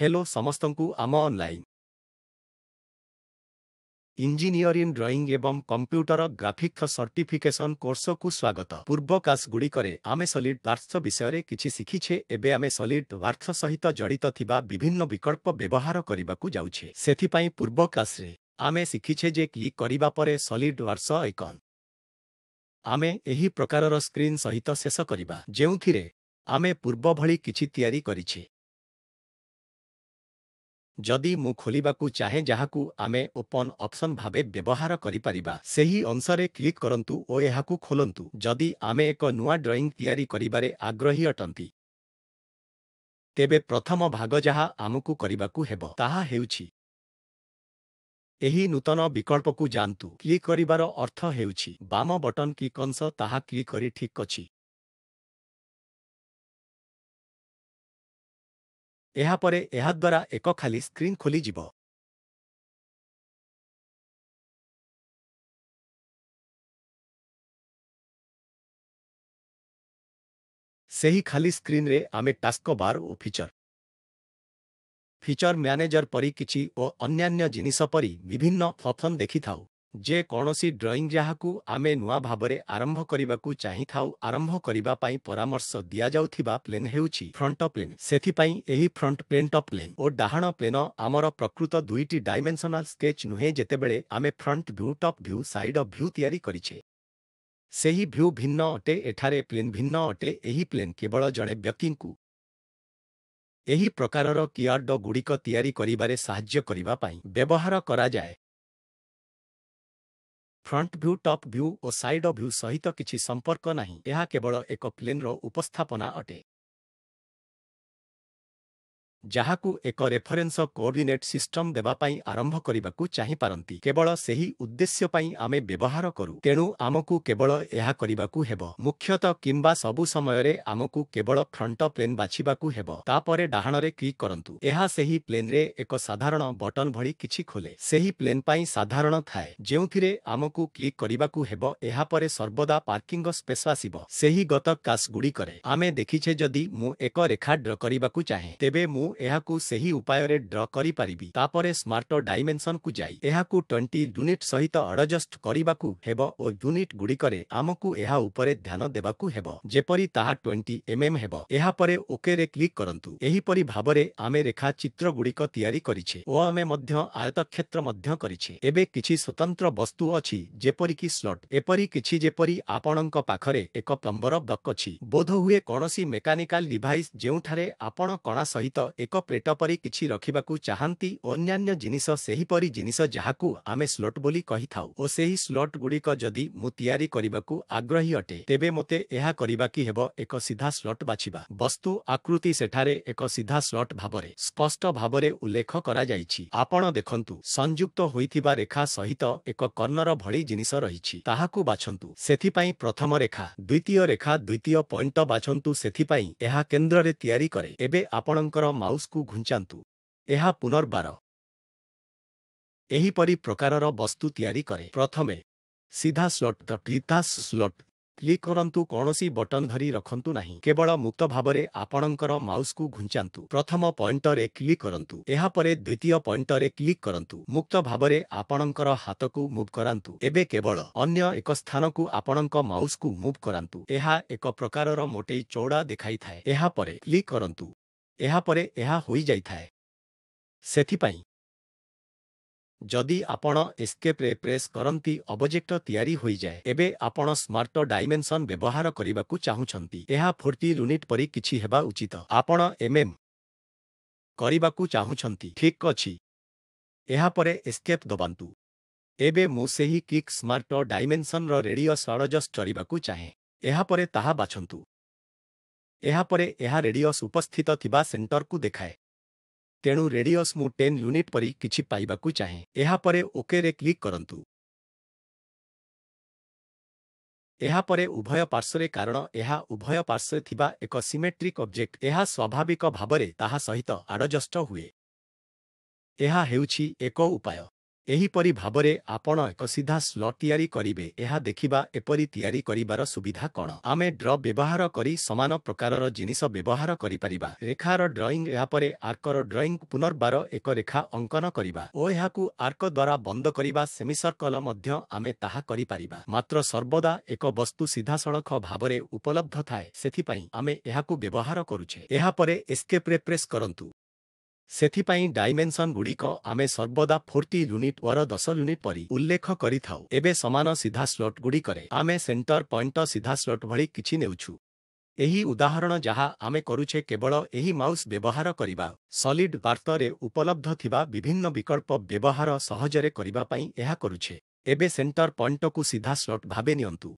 hello ସମସ୍ତଙ୍କୁ ଆମ online engineering drawing ଏବଂ କମ୍ପ୍ୟୁଟର ଗ୍ରାଫିକ୍ ସର୍ଟିଫିକେସନ୍ କୋର୍ସକୁ ସ୍ୱାଗତ ପୂର୍ବ ଗୁଡ଼ିକରେ ଆମେ ସଲିଡ୍ ପାର୍ଥ ବିଷୟରେ କିଛି ଶିଖିଛେ ଏବେ ଆମେ ସଲିଡ୍ ୱାର୍ଥ ସହିତ ଜଡ଼ିତ ଥିବା ବିଭିନ୍ନ ବିକଳ୍ପ ବ୍ୟବହାର କରିବାକୁ ଯାଉଛେ ସେଥିପାଇଁ ପୂର୍ବ କ୍ଲାସ୍ରେ ଆମେ ଶିଖିଛେ ଯେ କ୍ଲିକ୍ କରିବା ପରେ ସଲିଡ୍ ୱାର୍ସ ଆଇକନ୍ ଆମେ ଏହି ପ୍ରକାରର ସ୍କ୍ରିନ୍ ସହିତ ଶେଷ କରିବା ଯେଉଁଥିରେ ଆମେ ପୂର୍ବ ଭଳି କିଛି ତିଆରି କରିଛେ ଯଦି ମୁଁ ଖୋଲିବାକୁ ଚାହେଁ ଯାହାକୁ ଆମେ ଓପନ୍ ଅପସନ୍ ଭାବେ ବ୍ୟବହାର କରିପାରିବା ସେହି ଅଂଶରେ କ୍ଲିକ୍ କରନ୍ତୁ ଓ ଏହାକୁ ଖୋଲନ୍ତୁ ଯଦି ଆମେ ଏକ ନୂଆ ଡ୍ରଇଂ ତିଆରି କରିବାରେ ଆଗ୍ରହୀ ଅଟନ୍ତି ତେବେ ପ୍ରଥମ ଭାଗ ଯାହା ଆମକୁ କରିବାକୁ ହେବ ତାହା ହେଉଛି ଏହି ନୂତନ ବିକଳ୍ପକୁ ଯାଆନ୍ତୁ କ୍ଲିକ୍ କରିବାର ଅର୍ଥ ହେଉଛି ବାମ ବଟନ୍ କ୍ଲିକ୍ ଅଂଶ ତାହା କ୍ଲିକ୍ କରି ଠିକ୍ ଅଛି ଏହାପରେ ଏହାଦ୍ୱାରା ଏକ ଖାଲି ସ୍କ୍ରିନ୍ ଖୋଲିଯିବ ସେହି ଖାଲି ସ୍କ୍ରିନ୍ରେ ଆମେ ଟାସ୍କ ବାର୍ ଓ ଫିଚର୍ ଫିଚର୍ ମ୍ୟାନେଜର ପରି କିଛି ଓ ଅନ୍ୟାନ୍ୟ ଜିନିଷ ପରି ବିଭିନ୍ନ ଫଥନ୍ ଦେଖିଥାଉ ଯେ କୌଣସି ଡ୍ରଇଂ ଯାହାକୁ ଆମେ ନୂଆ ଭାବରେ ଆରମ୍ଭ କରିବାକୁ ଚାହିଁଥାଉ ଆରମ୍ଭ କରିବା ପାଇଁ ପରାମର୍ଶ ଦିଆଯାଉଥିବା ପ୍ଲେନ୍ ହେଉଛି ଫ୍ରଣ୍ଟ ପ୍ଲେନ୍ ସେଥିପାଇଁ ଏହି ଫ୍ରଣ୍ଟ ପ୍ଲେନ୍ ଟପ୍ ପ୍ଲେନ୍ ଓ ଡାହାଣ ପ୍ଲେନ୍ ଆମର ପ୍ରକୃତ ଦୁଇଟି ଡାଇମେନ୍ସନାଲ୍ ସ୍କେଚ୍ ନୁହେଁ ଯେତେବେଳେ ଆମେ front view top view side of view ତିଆରି କରିଛେ ସେହି ଭ୍ୟୁ ଭିନ୍ନ ଅଟେ ଏଠାରେ ପ୍ଲେନ୍ ଭିନ୍ନ ଅଟେ ଏହି ପ୍ଲେନ୍ କେବଳ ଜଣେ ବ୍ୟକ୍ତିଙ୍କୁ ଏହି ପ୍ରକାରର କିୟାର୍ଡଗୁଡ଼ିକ ତିଆରି କରିବାରେ ସାହାଯ୍ୟ କରିବା ପାଇଁ ବ୍ୟବହାର କରାଯାଏ ଫ୍ରଣ୍ଟ ଭ୍ୟୁ ଟପ୍ ଭ୍ୟୁ ଓ ସାଇଡ୍ ଭ୍ୟୁ ସହିତ କିଛି ସମ୍ପର୍କ ନାହିଁ ଏହା କେବଳ ଏକ ପ୍ଲେନ୍ର ଉପସ୍ଥାପନା ଅଟେ ଯାହାକୁ ଏକ ରେଫରେନ୍ସ କୋଅର୍ଡିନେଟ୍ ସିଷ୍ଟମ ଦେବା ପାଇଁ ଆରମ୍ଭ କରିବାକୁ ଚାହିଁପାରନ୍ତି କେବଳ ସେହି ଉଦ୍ଦେଶ୍ୟ ପାଇଁ ଆମେ ବ୍ୟବହାର କରୁ ତେଣୁ ଆମକୁ କେବଳ ଏହା କରିବାକୁ ହେବ ମୁଖ୍ୟତଃ କିମ୍ବା ସବୁ ସମୟରେ ଆମକୁ କେବଳ ଫ୍ରଣ୍ଟ ପ୍ଲେନ୍ ବାଛିବାକୁ ହେବ ତାପରେ ଡାହାଣରେ କ୍ଲିକ୍ କରନ୍ତୁ ଏହା ସେହି ପ୍ଲେନ୍ରେ ଏକ ସାଧାରଣ ବଟନ୍ ଭଳି କିଛି ଖୋଲେ ସେହି ପ୍ଲେନ୍ ପାଇଁ ସାଧାରଣ ଥାଏ ଯେଉଁଥିରେ ଆମକୁ କ୍ଲିକ୍ କରିବାକୁ ହେବ ଏହାପରେ ସର୍ବଦା ପାର୍କିଂ ସ୍ପେସ୍ ଆସିବ ସେହି ଗତ କାସ୍ଗୁଡ଼ିକରେ ଆମେ ଦେଖିଛେ ଯଦି ମୁଁ ଏକ ରେଖା ଡ୍ର କରିବାକୁ ଚାହେଁ ତେବେ ମୁଁ ମୁଁ ଏହାକୁ ସେହି ଉପାୟରେ ଡ୍ର କରିପାରିବି ତାପରେ ସ୍ମାର୍ଟ ଡାଇମେନ୍ସନକୁ ଯାଇ ଏହାକୁ ଟ୍ୱେଣ୍ଟି ୟୁନିଟ୍ ସହିତ ଆଡ଼ଜଷ୍ଟ କରିବାକୁ ହେବ ଓ ୟୁନିଟ୍ ଗୁଡ଼ିକରେ ଆମକୁ ଏହା ଉପରେ ଧ୍ୟାନ ଦେବାକୁ ହେବ ଯେପରି ତାହା ଟ୍ୱେଣ୍ଟି ଏମ୍ଏମ୍ ହେବ ଏହାପରେ ଓକେରେ କ୍ଲିକ୍ କରନ୍ତୁ ଏହିପରି ଭାବରେ ଆମେ ରେଖାଚିତ୍ରଗୁଡ଼ିକ ତିଆରି କରିଛେ ଓ ଆମେ ମଧ୍ୟ ଆୟତକ୍ଷେତ୍ର ମଧ୍ୟ କରିଛେ ଏବେ କିଛି ସ୍ୱତନ୍ତ୍ର ବସ୍ତୁ ଅଛି ଯେପରିକି ସ୍ଲଟ୍ ଏପରି କିଛି ଯେପରି ଆପଣଙ୍କ ପାଖରେ ଏକ ପ୍ଲମ୍ବର ବ୍ଲକ୍ ଅଛି ବୋଧହୁଏ କୌଣସି ମେକାନିକାଲ୍ ଡିଭାଇସ୍ ଯେଉଁଠାରେ ଆପଣ କଣା ସହିତ ଏକ ପ୍ଲେଟ ପରି କିଛି ରଖିବାକୁ ଚାହାନ୍ତି ଅନ୍ୟାନ୍ୟ ଜିନିଷ ସେହିପରି ଜିନିଷ ଯାହାକୁ ଆମେ ସ୍ଲଟ୍ ବୋଲି କହିଥାଉ ଓ ସେହି ସ୍ଲଟ୍ ଗୁଡ଼ିକ ଯଦି ମୁଁ ତିଆରି କରିବାକୁ ଆଗ୍ରହୀ ଅଟେ ତେବେ ମୋତେ ଏହା କରିବାକୁ ହେବ ଏକ ସିଧା ସ୍ଲଟ୍ ବାଛିବା ବସ୍ତୁ ଆକୃତି ସେଠାରେ ଏକ ସିଧା ସ୍ଲଟ୍ ଭାବରେ ସ୍ପଷ୍ଟ ଭାବରେ ଉଲ୍ଲେଖ କରାଯାଇଛି ଆପଣ ଦେଖନ୍ତୁ ସଂଯୁକ୍ତ ହୋଇଥିବା ରେଖା ସହିତ ଏକ କର୍ଣ୍ଣର ଭଳି ଜିନିଷ ରହିଛି ତାହାକୁ ବାଛନ୍ତୁ ସେଥିପାଇଁ ପ୍ରଥମ ରେଖା ଦ୍ୱିତୀୟ ରେଖା ଦ୍ୱିତୀୟ ପଏଣ୍ଟ ବାଛନ୍ତୁ ସେଥିପାଇଁ ଏହା କେନ୍ଦ୍ରରେ ତିଆରି କରେ ଏବେ ଆପଣଙ୍କର ମାଉସ୍କୁ ଘୁଞ୍ଚାନ୍ତୁ ଏହା ପୁନର୍ବାର ଏହିପରି ପ୍ରକାରର ବସ୍ତୁ ତିଆରି କରେ ପ୍ରଥମେ ସିଧା ସ୍ଲଟ୍ ଦ ସ୍ଲଟ୍ କ୍ଲିକ୍ କରନ୍ତୁ କୌଣସି ବଟନ୍ ଧରି ରଖନ୍ତୁ ନାହିଁ କେବଳ ମୁକ୍ତ ଭାବରେ ଆପଣଙ୍କର ମାଉସ୍କୁ ଘୁଞ୍ଚାନ୍ତୁ ପ୍ରଥମ ପଏଣ୍ଟରେ କ୍ଲିକ୍ କରନ୍ତୁ ଏହାପରେ ଦ୍ୱିତୀୟ ପଏଣ୍ଟରେ କ୍ଲିକ୍ କରନ୍ତୁ ମୁକ୍ତ ଭାବରେ ଆପଣଙ୍କର ହାତକୁ ମୁଭ୍ କରାନ୍ତୁ ଏବେ କେବଳ ଅନ୍ୟ ଏକ ସ୍ଥାନକୁ ଆପଣଙ୍କ ମାଉସ୍କୁ ମୁଭ୍ କରାନ୍ତୁ ଏହା ଏକ ପ୍ରକାରର ମୋଟେଇ ଚଉଡ଼ା ଦେଖାଇଥାଏ ଏହାପରେ କ୍ଲିକ୍ କରନ୍ତୁ ଏହାପରେ ଏହା ହୋଇଯାଇଥାଏ ସେଥିପାଇଁ ଯଦି ଆପଣ ଏସ୍କେପ୍ରେ ପ୍ରେସ୍ କରନ୍ତି ଅବଜେକ୍ଟ ତିଆରି ହୋଇଯାଏ ଏବେ ଆପଣ ସ୍ମାର୍ଟ ଡାଇମେନ୍ସନ୍ ବ୍ୟବହାର କରିବାକୁ ଚାହୁଁଛନ୍ତି ଏହା ଫୋର୍ଟି ୟୁନିଟ୍ ପରି କିଛି ହେବା ଉଚିତ ଆପଣ ଏମ୍ଏମ୍ କରିବାକୁ ଚାହୁଁଛନ୍ତି ଠିକ୍ ଅଛି ଏହାପରେ ଏସ୍କେପ୍ ଦବାନ୍ତୁ ଏବେ ମୁଁ ସେହି କିକ୍ ସ୍ମାର୍ଟ ଡାଇମେନ୍ସନ୍ର ରେଡ଼ିଓ ସଳଜଷ୍ଟ କରିବାକୁ ଚାହେଁ ଏହାପରେ ତାହା ବାଛନ୍ତୁ ଏହାପରେ ଏହା ରେଡିଓସ୍ ଉପସ୍ଥିତ ଥିବା ସେଣ୍ଟରକୁ ଦେଖାଏ ତେଣୁ ରେଡିଓସ୍ ମୁଁ ଟେନ୍ ୟୁନିଟ୍ ପରି କିଛି ପାଇବାକୁ ଚାହେଁ ଏହାପରେ ଓକେରେ କ୍ଲିକ୍ କରନ୍ତୁ ଏହାପରେ ଉଭୟ ପାର୍ଶ୍ୱରେ କାରଣ ଏହା ଉଭୟ ପାର୍ଶ୍ୱରେ ଥିବା ଏକ ସିମେଟ୍ରିକ୍ ଅବଜେକ୍ଟ ଏହା ସ୍ୱାଭାବିକ ଭାବରେ ତାହା ସହିତ ଆଡ଼ଜଷ୍ଟ ହୁଏ ଏହା ହେଉଛି ଏକ ଉପାୟ ଏହିପରି ଭାବରେ ଆପଣ ଏକ ସିଧା ସ୍ଲ ତିଆରି କରିବେ ଏହା ଦେଖିବା ଏପରି ତିଆରି କରିବାର ସୁବିଧା କ'ଣ ଆମେ ଡ୍ର ବ୍ୟବହାର କରି ସମାନ ପ୍ରକାରର ଜିନିଷ ବ୍ୟବହାର କରିପାରିବା ରେଖାର ଡ୍ରଇଂ ଏହାପରେ ଆର୍କର ଡ୍ରଇଂ ପୁନର୍ବାର ଏକ ରେଖା ଅଙ୍କନ କରିବା ଓ ଏହାକୁ ଆର୍କ ଦ୍ୱାରା ବନ୍ଦ କରିବା ସେମିସର୍କଲ ମଧ୍ୟ ଆମେ ତାହା କରିପାରିବା ମାତ୍ର ସର୍ବଦା ଏକ ବସ୍ତୁ ସିଧାସଳଖ ଭାବରେ ଉପଲବ୍ଧ ଥାଏ ସେଥିପାଇଁ ଆମେ ଏହାକୁ ବ୍ୟବହାର କରୁଛେ ଏହାପରେ ଏସ୍କେପ୍ରେ ପ୍ରେସ୍ କରନ୍ତୁ ସେଥିପାଇଁ ଡାଇମେନ୍ସନ୍ଗୁଡ଼ିକ ଆମେ ସର୍ବଦା ଫୋର୍ଟି ୟୁନିଟ୍ ୱର ଦଶ ୟୁନିଟ୍ ପରି ଉଲ୍ଲେଖ କରିଥାଉ ଏବେ ସମାନ ସିଧା ସ୍ଲଟ୍ଗୁଡ଼ିକରେ ଆମେ ସେଣ୍ଟର ପଏଣ୍ଟ ସିଧା ସ୍ଲଟ୍ ଭଳି କିଛି ନେଉଛୁ ଏହି ଉଦାହରଣ ଯାହା ଆମେ କରୁଛେ କେବଳ ଏହି ମାଉସ୍ ବ୍ୟବହାର କରିବା ସଲିଡ୍ ବାର୍ତ୍ତରେ ଉପଲବ୍ଧ ଥିବା ବିଭିନ୍ନ ବିକଳ୍ପ ବ୍ୟବହାର ସହଜରେ କରିବା ପାଇଁ ଏହା କରୁଛେ ଏବେ ସେଣ୍ଟର ପଏଣ୍ଟକୁ ସିଧା ସ୍ଲଟ୍ ଭାବେ ନିଅନ୍ତୁ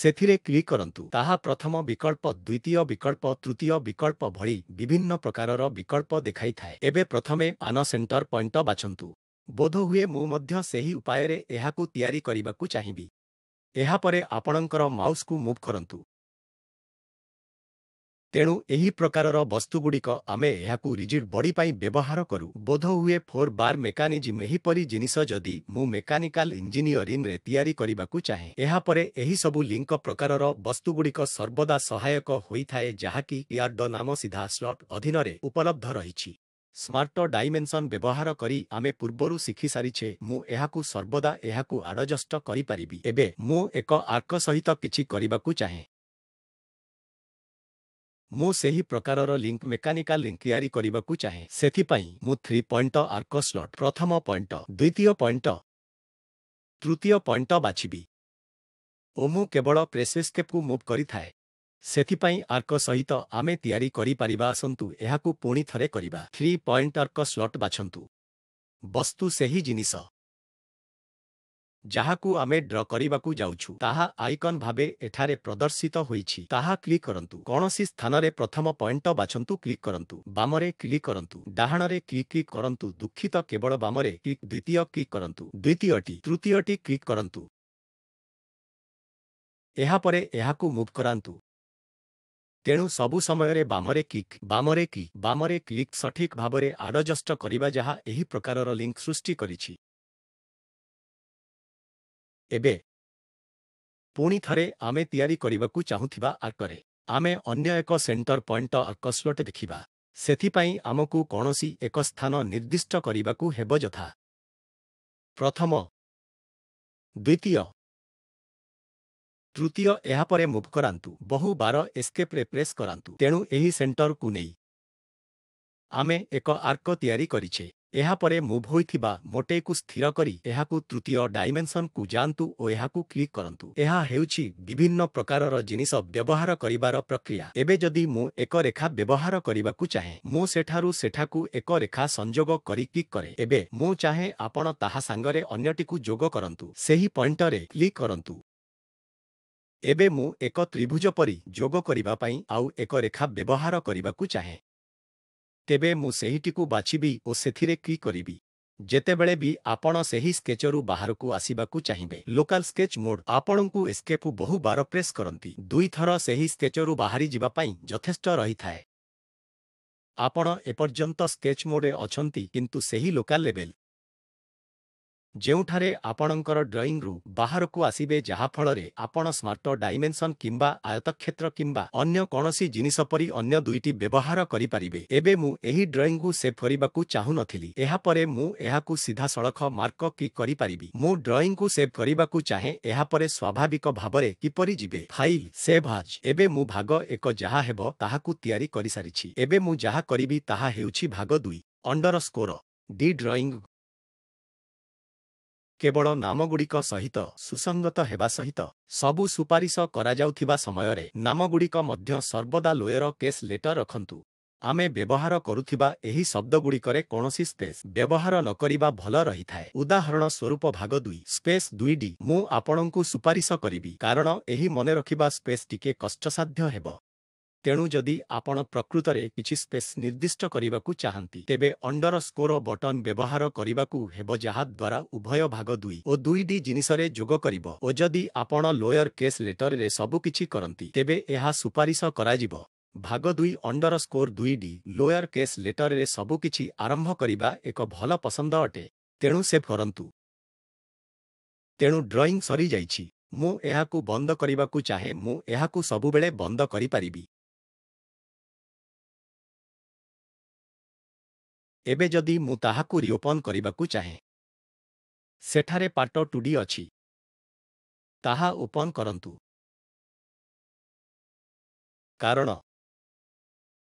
ସେଥିରେ କ୍ଲିକ୍ କରନ୍ତୁ ତାହା ପ୍ରଥମ ବିକଳ୍ପ ଦ୍ୱିତୀୟ ବିକଳ୍ପ ତୃତୀୟ ବିକଳ୍ପ ଭଳି ବିଭିନ୍ନ ପ୍ରକାରର ବିକଳ୍ପ ଦେଖାଇଥାଏ ଏବେ ପ୍ରଥମେ ପାନ ସେଣ୍ଟର ପଏଣ୍ଟ ବାଛନ୍ତୁ ବୋଧହୁଏ ମୁଁ ମଧ୍ୟ ସେହି ଉପାୟରେ ଏହାକୁ ତିଆରି କରିବାକୁ ଚାହିଁବି ଏହାପରେ ଆପଣଙ୍କର ମାଉସ୍କୁ ମୁଭ୍ କରନ୍ତୁ ତେଣୁ ଏହି ପ୍ରକାରର ବସ୍ତୁଗୁଡ଼ିକ ଆମେ ଏହାକୁ ରିଜିଡ୍ ବଡି ପାଇଁ ବ୍ୟବହାର କରୁ ବୋଧହୁଏ ଫୋର୍ ବାର୍ ମେକାନିଜିମ୍ ଏହିପରି ଜିନିଷ ଯଦି ମୁଁ ମେକାନିକାଲ ଇଞ୍ଜିନିୟରିଂରେ ତିଆରି କରିବାକୁ ଚାହେଁ ଏହାପରେ ଏହିସବୁ ଲିଙ୍କ ପ୍ରକାରର ବସ୍ତୁଗୁଡ଼ିକ ସର୍ବଦା ସହାୟକ ହୋଇଥାଏ ଯାହାକି ୟାର୍ଡ ନାମ ସିଧା ସ୍ଲଟ୍ ଅଧୀନରେ ଉପଲବ୍ଧ ରହିଛି ସ୍ମାର୍ଟ ଡାଇମେନ୍ସନ୍ ବ୍ୟବହାର କରି ଆମେ ପୂର୍ବରୁ ଶିଖିସାରିଛେ ମୁଁ ଏହାକୁ ସର୍ବଦା ଏହାକୁ ଆଡ଼ଜଷ୍ଟ କରିପାରିବି ଏବେ ମୁଁ ଏକ ଆର୍କ ସହିତ କିଛି କରିବାକୁ ଚାହେଁ ମୁଁ ସେହି ପ୍ରକାରର ଲିଙ୍କ୍ ମେକାନିକାଲ ଲିଙ୍କ୍ ତିଆରି କରିବାକୁ ଚାହେଁ ସେଥିପାଇଁ ମୁଁ ଥ୍ରୀ ପଏଣ୍ଟ ଆର୍କସ୍ଲଟ୍ ପ୍ରଥମ ପଏଣ୍ଟ ଦ୍ୱିତୀୟ ପଏଣ୍ଟ ତୃତୀୟ ପଏଣ୍ଟ ବାଛିବି ଓ ମୁଁ କେବଳ ପ୍ରେସେସ୍କେପ୍କୁ ମୁଭ୍ କରିଥାଏ ସେଥିପାଇଁ ଆର୍କ ସହିତ ଆମେ ତିଆରି କରିପାରିବା ଆସନ୍ତୁ ଏହାକୁ ପୁଣି ଥରେ କରିବା ଥ୍ରୀ ପଏଣ୍ଟ ଆର୍କ ସ୍ଲଟ୍ ବାଛନ୍ତୁ ବସ୍ତୁ ସେହି ଜିନିଷ ଯାହାକୁ ଆମେ ଡ୍ର କରିବାକୁ ଯାଉଛୁ ତାହା ଆଇକନ୍ ଭାବେ ଏଠାରେ ପ୍ରଦର୍ଶିତ ହୋଇଛି ତାହା କ୍ଲିକ୍ କରନ୍ତୁ କୌଣସି ସ୍ଥାନରେ ପ୍ରଥମ ପଏଣ୍ଟ ବାଛନ୍ତୁ କ୍ଲିକ୍ କରନ୍ତୁ ବାମରେ କ୍ଲିକ୍ କରନ୍ତୁ ଡାହାଣରେ କ୍ଲିକ୍ କ୍ଲିକ୍ କରନ୍ତୁ ଦୁଃଖିତ କେବଳ ବାମରେ କ୍ଲିକ୍ ଦ୍ୱିତୀୟ କ୍ଲିକ୍ କରନ୍ତୁ ଦ୍ୱିତୀୟଟି ତୃତୀୟଟି କ୍ଲିକ୍ କରନ୍ତୁ ଏହାପରେ ଏହାକୁ ମୁଭ୍ କରାନ୍ତୁ ତେଣୁ ସବୁ ସମୟରେ ବାମରେ କିକ୍ ବାମରେ କି ବାମରେ କ୍ଲିକ୍ ସଠିକ୍ ଭାବରେ ଆଡ଼ଜଷ୍ଟ କରିବା ଯାହା ଏହି ପ୍ରକାରର ଲିଙ୍କ୍ ସୃଷ୍ଟି କରିଛି ଏବେ ପୁଣି ଥରେ ଆମେ ତିଆରି କରିବାକୁ ଚାହୁଁଥିବା ଆର୍କରେ ଆମେ ଅନ୍ୟ ଏକ ସେଣ୍ଟର ପଏଣ୍ଟ ଆର୍କସ୍ଲଟ୍ ଦେଖିବା ସେଥିପାଇଁ ଆମକୁ କୌଣସି ଏକ ସ୍ଥାନ ନିର୍ଦ୍ଦିଷ୍ଟ କରିବାକୁ ହେବ ଯଥା ପ୍ରଥମ ଦ୍ୱିତୀୟ ତୃତୀୟ ଏହାପରେ ମୁଭ୍ କରାନ୍ତୁ ବହୁ ବାର ଏସ୍କେପ୍ରେ ପ୍ରେସ୍ କରାନ୍ତୁ ତେଣୁ ଏହି ସେଣ୍ଟରକୁ ନେଇ ଆମେ ଏକ ଆର୍କ ତିଆରି କରିଛେ ଏହାପରେ ମୁଭ୍ ହୋଇଥିବା ମୋଟେକୁ ସ୍ଥିର କରି ଏହାକୁ ତୃତୀୟ ଡାଇମେନ୍ସନ୍କୁ ଯାଆନ୍ତୁ ଓ ଏହାକୁ କ୍ଲିକ୍ କରନ୍ତୁ ଏହା ହେଉଛି ବିଭିନ୍ନ ପ୍ରକାରର ଜିନିଷ ବ୍ୟବହାର କରିବାର ପ୍ରକ୍ରିୟା ଏବେ ଯଦି ମୁଁ ଏକ ରେଖା ବ୍ୟବହାର କରିବାକୁ ଚାହେଁ ମୁଁ ସେଠାରୁ ସେଠାକୁ ଏକ ରେଖା ସଂଯୋଗ କରି କ୍ଲିକ୍ କରେ ଏବେ ମୁଁ ଚାହେଁ ଆପଣ ତାହା ସାଙ୍ଗରେ ଅନ୍ୟଟିକୁ ଯୋଗ କରନ୍ତୁ ସେହି ପଏଣ୍ଟରେ କ୍ଲିକ୍ କରନ୍ତୁ ଏବେ ମୁଁ ଏକ ତ୍ରିଭୁଜ ପରି ଯୋଗ କରିବା ପାଇଁ ଆଉ ଏକ ରେଖା ବ୍ୟବହାର କରିବାକୁ ଚାହେଁ ତେବେ ମୁଁ ସେହିଟିକୁ ବାଛିବି ଓ ସେଥିରେ କ୍ଲିକ୍ କରିବି ଯେତେବେଳେ ବି ଆପଣ ସେହି ସ୍କେଚରୁ ବାହାରକୁ ଆସିବାକୁ ଚାହିଁବେ ଲୋକାଲ୍ ସ୍କେଚ୍ ମୋଡ୍ ଆପଣଙ୍କୁ ଏସ୍କେପ୍କୁ ବହୁବାର ପ୍ରେସ୍ କରନ୍ତି ଦୁଇଥର ସେହି ସ୍କେଚରୁ ବାହାରି ଯିବା ପାଇଁ ଯଥେଷ୍ଟ ରହିଥାଏ ଆପଣ ଏପର୍ଯ୍ୟନ୍ତ ସ୍କେଚ୍ ମୋଡ୍ରେ ଅଛନ୍ତି କିନ୍ତୁ ସେହି ଲୋକାଲ୍ ଲେଭେଲ୍ ଯେଉଁଠାରେ ଆପଣଙ୍କର ଡ୍ରଇଂରୁ ବାହାରକୁ ଆସିବେ ଯାହାଫଳରେ ଆପଣ ସ୍ମାର୍ଟ ଡାଇମେନ୍ସନ୍ କିମ୍ବା ଆୟତକ୍ଷେତ୍ର କିମ୍ବା ଅନ୍ୟ କୌଣସି ଜିନିଷ ପରି ଅନ୍ୟ ଦୁଇଟି ବ୍ୟବହାର କରିପାରିବେ ଏବେ ମୁଁ ଏହି ଡ୍ରଇଂକୁ ସେଭ୍ କରିବାକୁ ଚାହୁଁନଥିଲି ଏହାପରେ ମୁଁ ଏହାକୁ ସିଧାସଳଖ ମାର୍କ କିକ୍ କରିପାରିବି ମୁଁ ଡ୍ରଇଂକୁ ସେଭ୍ କରିବାକୁ ଚାହେଁ ଏହାପରେ ସ୍ୱାଭାବିକ ଭାବରେ କିପରି ଯିବେ ଫାଇଲ୍ ସେଭ୍ ହାଜ୍ ଏବେ ମୁଁ ଭାଗ ଏକ ଯାହା ହେବ ତାହାକୁ ତିଆରି କରିସାରିଛି ଏବେ ମୁଁ ଯାହା କରିବି ତାହା ହେଉଛି ଭାଗ ଦୁଇ ଅଣ୍ଡର ସ୍କୋର ଡି ଡ୍ରଇଂ କେବଳ ନାମଗୁଡ଼ିକ ସହିତ ସୁସଙ୍ଗତ ହେବା ସହିତ ସବୁ ସୁପାରିଶ କରାଯାଉଥିବା ସମୟରେ ନାମଗୁଡ଼ିକ ମଧ୍ୟ ସର୍ବଦା ଲୋୟର କେସ୍ ଲେଟର ରଖନ୍ତୁ ଆମେ ବ୍ୟବହାର କରୁଥିବା ଏହି ଶବ୍ଦଗୁଡ଼ିକରେ କୌଣସି ସ୍ପେସ୍ ବ୍ୟବହାର ନ କରିବା ଭଲ ରହିଥାଏ ଉଦାହରଣ ସ୍ୱରୂପ ଭାଗ ଦୁଇ ସ୍ପେସ୍ ଦୁଇ ଡି ମୁଁ ଆପଣଙ୍କୁ ସୁପାରିଶ କରିବି କାରଣ ଏହି ମନେ ରଖିବା ସ୍ପେସ୍ ଟିକେ କଷ୍ଟସାଧ୍ୟ ହେବ ତେଣୁ ଯଦି ଆପଣ ପ୍ରକୃତରେ କିଛି ସ୍ପେସ୍ ନିର୍ଦ୍ଦିଷ୍ଟ କରିବାକୁ ଚାହାନ୍ତି ତେବେ ଅଣ୍ଡର ସ୍କୋର ବଟନ୍ ବ୍ୟବହାର କରିବାକୁ ହେବ ଯାହାଦ୍ୱାରା ଉଭୟ ଭାଗ ଦୁଇ ଓ ଦୁଇଟି ଜିନିଷରେ ଯୋଗ କରିବ ଓ ଯଦି ଆପଣ ଲୋୟର କେସ୍ ଲେଟରରେ ସବୁକିଛି କରନ୍ତି ତେବେ ଏହା ସୁପାରିଶ କରାଯିବ ଭାଗ ଦୁଇ ଅଣ୍ଡର ସ୍କୋର ଦୁଇଟି ଲୋୟର କେସ୍ ଲେଟରରେ ସବୁକିଛି ଆରମ୍ଭ କରିବା ଏକ ଭଲ ପସନ୍ଦ ଅଟେ ତେଣୁ ସେ କରନ୍ତୁ ତେଣୁ ଡ୍ରଇଂ ସରିଯାଇଛି ମୁଁ ଏହାକୁ ବନ୍ଦ କରିବାକୁ ଚାହେଁ ମୁଁ ଏହାକୁ ସବୁବେଳେ ବନ୍ଦ କରିପାରିବି ଏବେ ଯଦି ମୁଁ ତାହାକୁ ରିଓପନ୍ କରିବାକୁ ଚାହେଁ ସେଠାରେ ପାଟ ଟୁଡ଼ି ଅଛି ତାହା ଓପନ୍ କରନ୍ତୁ କାରଣ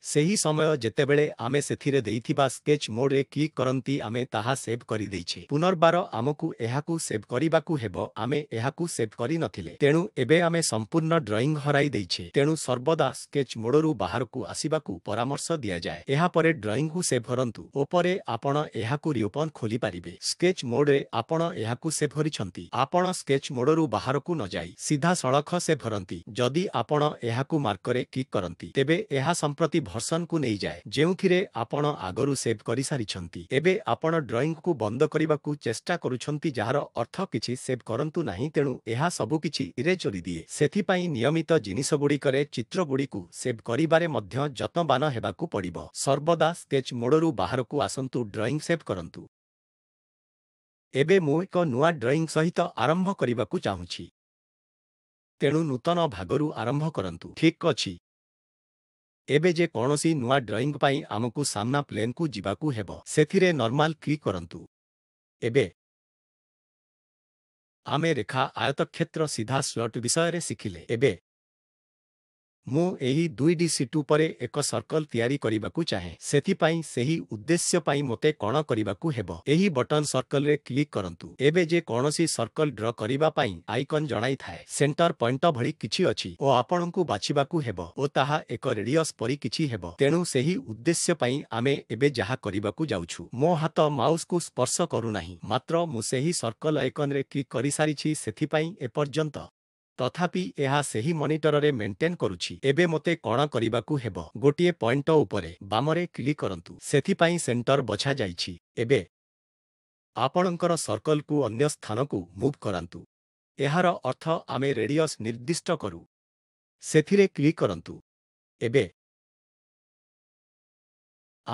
ସେହି ସମୟ ଯେତେବେଳେ ଆମେ ସେଥିରେ ଦେଇଥିବା ସ୍କେଚ୍ ମୋଡ଼ରେ କ୍ଲିକ୍ କରନ୍ତି ଆମେ ତାହା ସେଭ୍ କରିଦେଇଛେ ପୁନର୍ବାର ଆମକୁ ଏହାକୁ ସେଭ୍ କରିବାକୁ ହେବ ଆମେ ଏହାକୁ ସେଭ୍ କରିନଥିଲେ ତେଣୁ ଏବେ ଆମେ ସମ୍ପୂର୍ଣ୍ଣ ଡ୍ରଇଂ ହରାଇ ଦେଇଛେ ତେଣୁ ସର୍ବଦା ସ୍କେଚ୍ ମୋଡ଼ରୁ ବାହାରକୁ ଆସିବାକୁ ପରାମର୍ଶ ଦିଆଯାଏ ଏହାପରେ ଡ୍ରଇଂକୁ ସେଭ୍ କରନ୍ତୁ ଓ ପରେ ଆପଣ ଏହାକୁ ରିଓପନ୍ ଖୋଲିପାରିବେ ସ୍କେଚ୍ ମୋଡ଼ରେ ଆପଣ ଏହାକୁ ସେଭ୍ କରିଛନ୍ତି ଆପଣ ସ୍କେଚ୍ ମୋଡ଼ରୁ ବାହାରକୁ ନ ନଯାଇ ସିଧାସଳଖ ସେଭ୍ କରନ୍ତି ଯଦି ଆପଣ ଏହାକୁ ମାର୍କରେ କ୍ଲିକ୍ କରନ୍ତି ତେବେ ଏହା ସମ୍ପ୍ରତି ଭର୍ସନ୍କୁ ନେଇଯାଏ ଯେଉଁଥିରେ ଆପଣ ଆଗରୁ ସେଭ୍ କରିସାରିଛନ୍ତି ଏବେ ଆପଣ ଡ୍ରଇଂକୁ ବନ୍ଦ କରିବାକୁ ଚେଷ୍ଟା କରୁଛନ୍ତି ଯାହାର ଅର୍ଥ କିଛି ସେଭ୍ କରନ୍ତୁ ନାହିଁ ତେଣୁ ଏହା ସବୁକିଛି ଚୋରି ଦିଏ ସେଥିପାଇଁ ନିୟମିତ ଜିନିଷଗୁଡ଼ିକରେ ଚିତ୍ରଗୁଡ଼ିକୁ ସେଭ୍ କରିବାରେ ମଧ୍ୟ ଯତ୍ନବାନ ହେବାକୁ ପଡ଼ିବ ସର୍ବଦା ସ୍କେଚ୍ ମୋଡ଼ରୁ ବାହାରକୁ ଆସନ୍ତୁ ଡ୍ରଇଂ ସେଭ୍ କରନ୍ତୁ ଏବେ ମୁଁ ଏକ ନୂଆ ଡ୍ରଇଂ ସହିତ ଆରମ୍ଭ କରିବାକୁ ଚାହୁଁଛି ତେଣୁ ନୂତନ ଭାଗରୁ ଆରମ୍ଭ କରନ୍ତୁ ଠିକ୍ ଅଛି ଏବେ ଯେ କୌଣସି ନୂଆ ଡ୍ରଇଂ ପାଇଁ ଆମକୁ ସାମ୍ନା ପ୍ଲେନ୍କୁ ଯିବାକୁ ହେବ ସେଥିରେ ନର୍ମାଲ୍ କ୍ଲିକ୍ କରନ୍ତୁ ଏବେ ଆମେ ରେଖା ଆୟତକ୍ଷେତ୍ର ସିଧା ସ୍ଲଟ୍ ବିଷୟରେ ଶିଖିଲେ ଏବେ ମୁଁ ଏହି ଦୁଇଟି ସିଟୁ ଉପରେ ଏକ ସର୍କଲ୍ ତିଆରି କରିବାକୁ ଚାହେଁ ସେଥିପାଇଁ ସେହି ଉଦ୍ଦେଶ୍ୟ ପାଇଁ ମୋତେ କ'ଣ କରିବାକୁ ହେବ ଏହି ବଟନ୍ ସର୍କଲରେ କ୍ଲିକ୍ କରନ୍ତୁ ଏବେ ଯେ କୌଣସି ସର୍କଲ୍ ଡ୍ର କରିବା ପାଇଁ ଆଇକନ୍ ଜଣାଇଥାଏ ସେଣ୍ଟର ପଏଣ୍ଟ ଭଳି କିଛି ଅଛି ଓ ଆପଣଙ୍କୁ ବାଛିବାକୁ ହେବ ଓ ତାହା ଏକ ରେଡିଅସ୍ ପରି କିଛି ହେବ ତେଣୁ ସେହି ଉଦ୍ଦେଶ୍ୟ ପାଇଁ ଆମେ ଏବେ ଯାହା କରିବାକୁ ଯାଉଛୁ ମୋ ହାତ ମାଉସ୍କୁ ସ୍ପର୍ଶ କରୁନାହିଁ ମାତ୍ର ମୁଁ ସେହି ସର୍କଲ୍ ଆଇକନ୍ରେ କ୍ଲିକ୍ କରିସାରିଛି ସେଥିପାଇଁ ଏପର୍ଯ୍ୟନ୍ତ ତଥାପି ଏହା ସେହି ମନିଟରରେ ମେଣ୍ଟେନ୍ କରୁଛି ଏବେ ମୋତେ କ'ଣ କରିବାକୁ ହେବ ଗୋଟିଏ ପଏଣ୍ଟ ଉପରେ ବାମରେ କ୍ଲିକ୍ କରନ୍ତୁ ସେଥିପାଇଁ ସେଣ୍ଟର ବଛାଯାଇଛି ଏବେ ଆପଣଙ୍କର ସର୍କଲକୁ ଅନ୍ୟ ସ୍ଥାନକୁ ମୁଭ୍ କରାନ୍ତୁ ଏହାର ଅର୍ଥ ଆମେ ରେଡିୟସ୍ ନିର୍ଦ୍ଦିଷ୍ଟ କରୁ ସେଥିରେ କ୍ଲିକ୍ କରନ୍ତୁ ଏବେ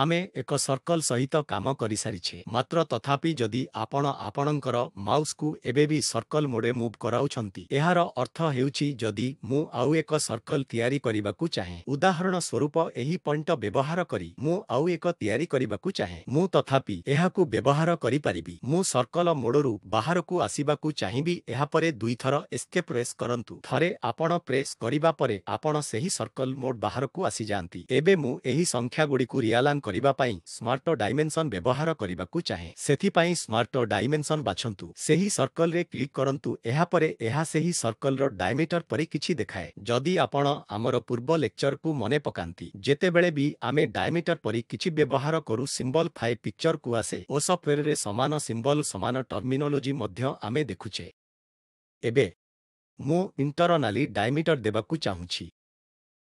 ଆମେ ଏକ ସର୍କଲ ସହିତ କାମ କରିସାରିଛେ ମାତ୍ର ତଥାପି ଯଦି ଆପଣ ଆପଣଙ୍କର ମାଉସ୍କୁ ଏବେ ବି ସର୍କଲ ମୋଡେ ମୁଭ୍ କରାଉଛନ୍ତି ଏହାର ଅର୍ଥ ହେଉଛି ଯଦି ମୁଁ ଆଉ ଏକ ସର୍କଲ ତିଆରି କରିବାକୁ ଚାହେଁ ଉଦାହରଣ ସ୍ୱରୂପ ଏହି ପଏଣ୍ଟ ବ୍ୟବହାର କରି ମୁଁ ଆଉ ଏକ ତିଆରି କରିବାକୁ ଚାହେଁ ମୁଁ ତଥାପି ଏହାକୁ ବ୍ୟବହାର କରିପାରିବି ମୁଁ ସର୍କଲ ମୋଡରୁ ବାହାରକୁ ଆସିବାକୁ ଚାହିଁବି ଏହାପରେ ଦୁଇଥର ଏସ୍କେ ପ୍ରେସ୍ କରନ୍ତୁ ଥରେ ଆପଣ ପ୍ରେସ୍ କରିବା ପରେ ଆପଣ ସେହି ସର୍କଲ ମୋଡ୍ ବାହାରକୁ ଆସିଯାଆନ୍ତି ଏବେ ମୁଁ ଏହି ସଂଖ୍ୟାଗୁଡ଼ିକୁ ରିଆଲାଙ୍କ କରିବା ପାଇଁ ସ୍ମାର୍ଟ ଡାଇମେନ୍ସନ୍ ବ୍ୟବହାର କରିବାକୁ ଚାହେଁ ସେଥିପାଇଁ ସ୍ମାର୍ଟ ଡାଇମେନ୍ସନ୍ ବାଛନ୍ତୁ ସେହି ସର୍କଲରେ କ୍ଲିକ୍ କରନ୍ତୁ ଏହାପରେ ଏହା ସେହି ସର୍କଲର ଡାଇମିଟର ପରି କିଛି ଦେଖାଏ ଯଦି ଆପଣ ଆମର ପୂର୍ବ ଲେକ୍ଚରକୁ ମନେ ପକାନ୍ତି ଯେତେବେଳେ ବି ଆମେ ଡାଇମିଟର ପରି କିଛି ବ୍ୟବହାର କରୁ ସିମ୍ବଲ ଫାଇ ପିକ୍ଚରକୁ ଆସେ ଓ ସଫ୍ଟୱେୟାରରେ ସମାନ ସିମ୍ବଲ ସମାନ ଟର୍ମିନୋଲୋଜି ମଧ୍ୟ ଆମେ ଦେଖୁଛେ ଏବେ ମୁଁ ଇଣ୍ଟରନାଲି ଡାଇମିଟର ଦେବାକୁ ଚାହୁଁଛି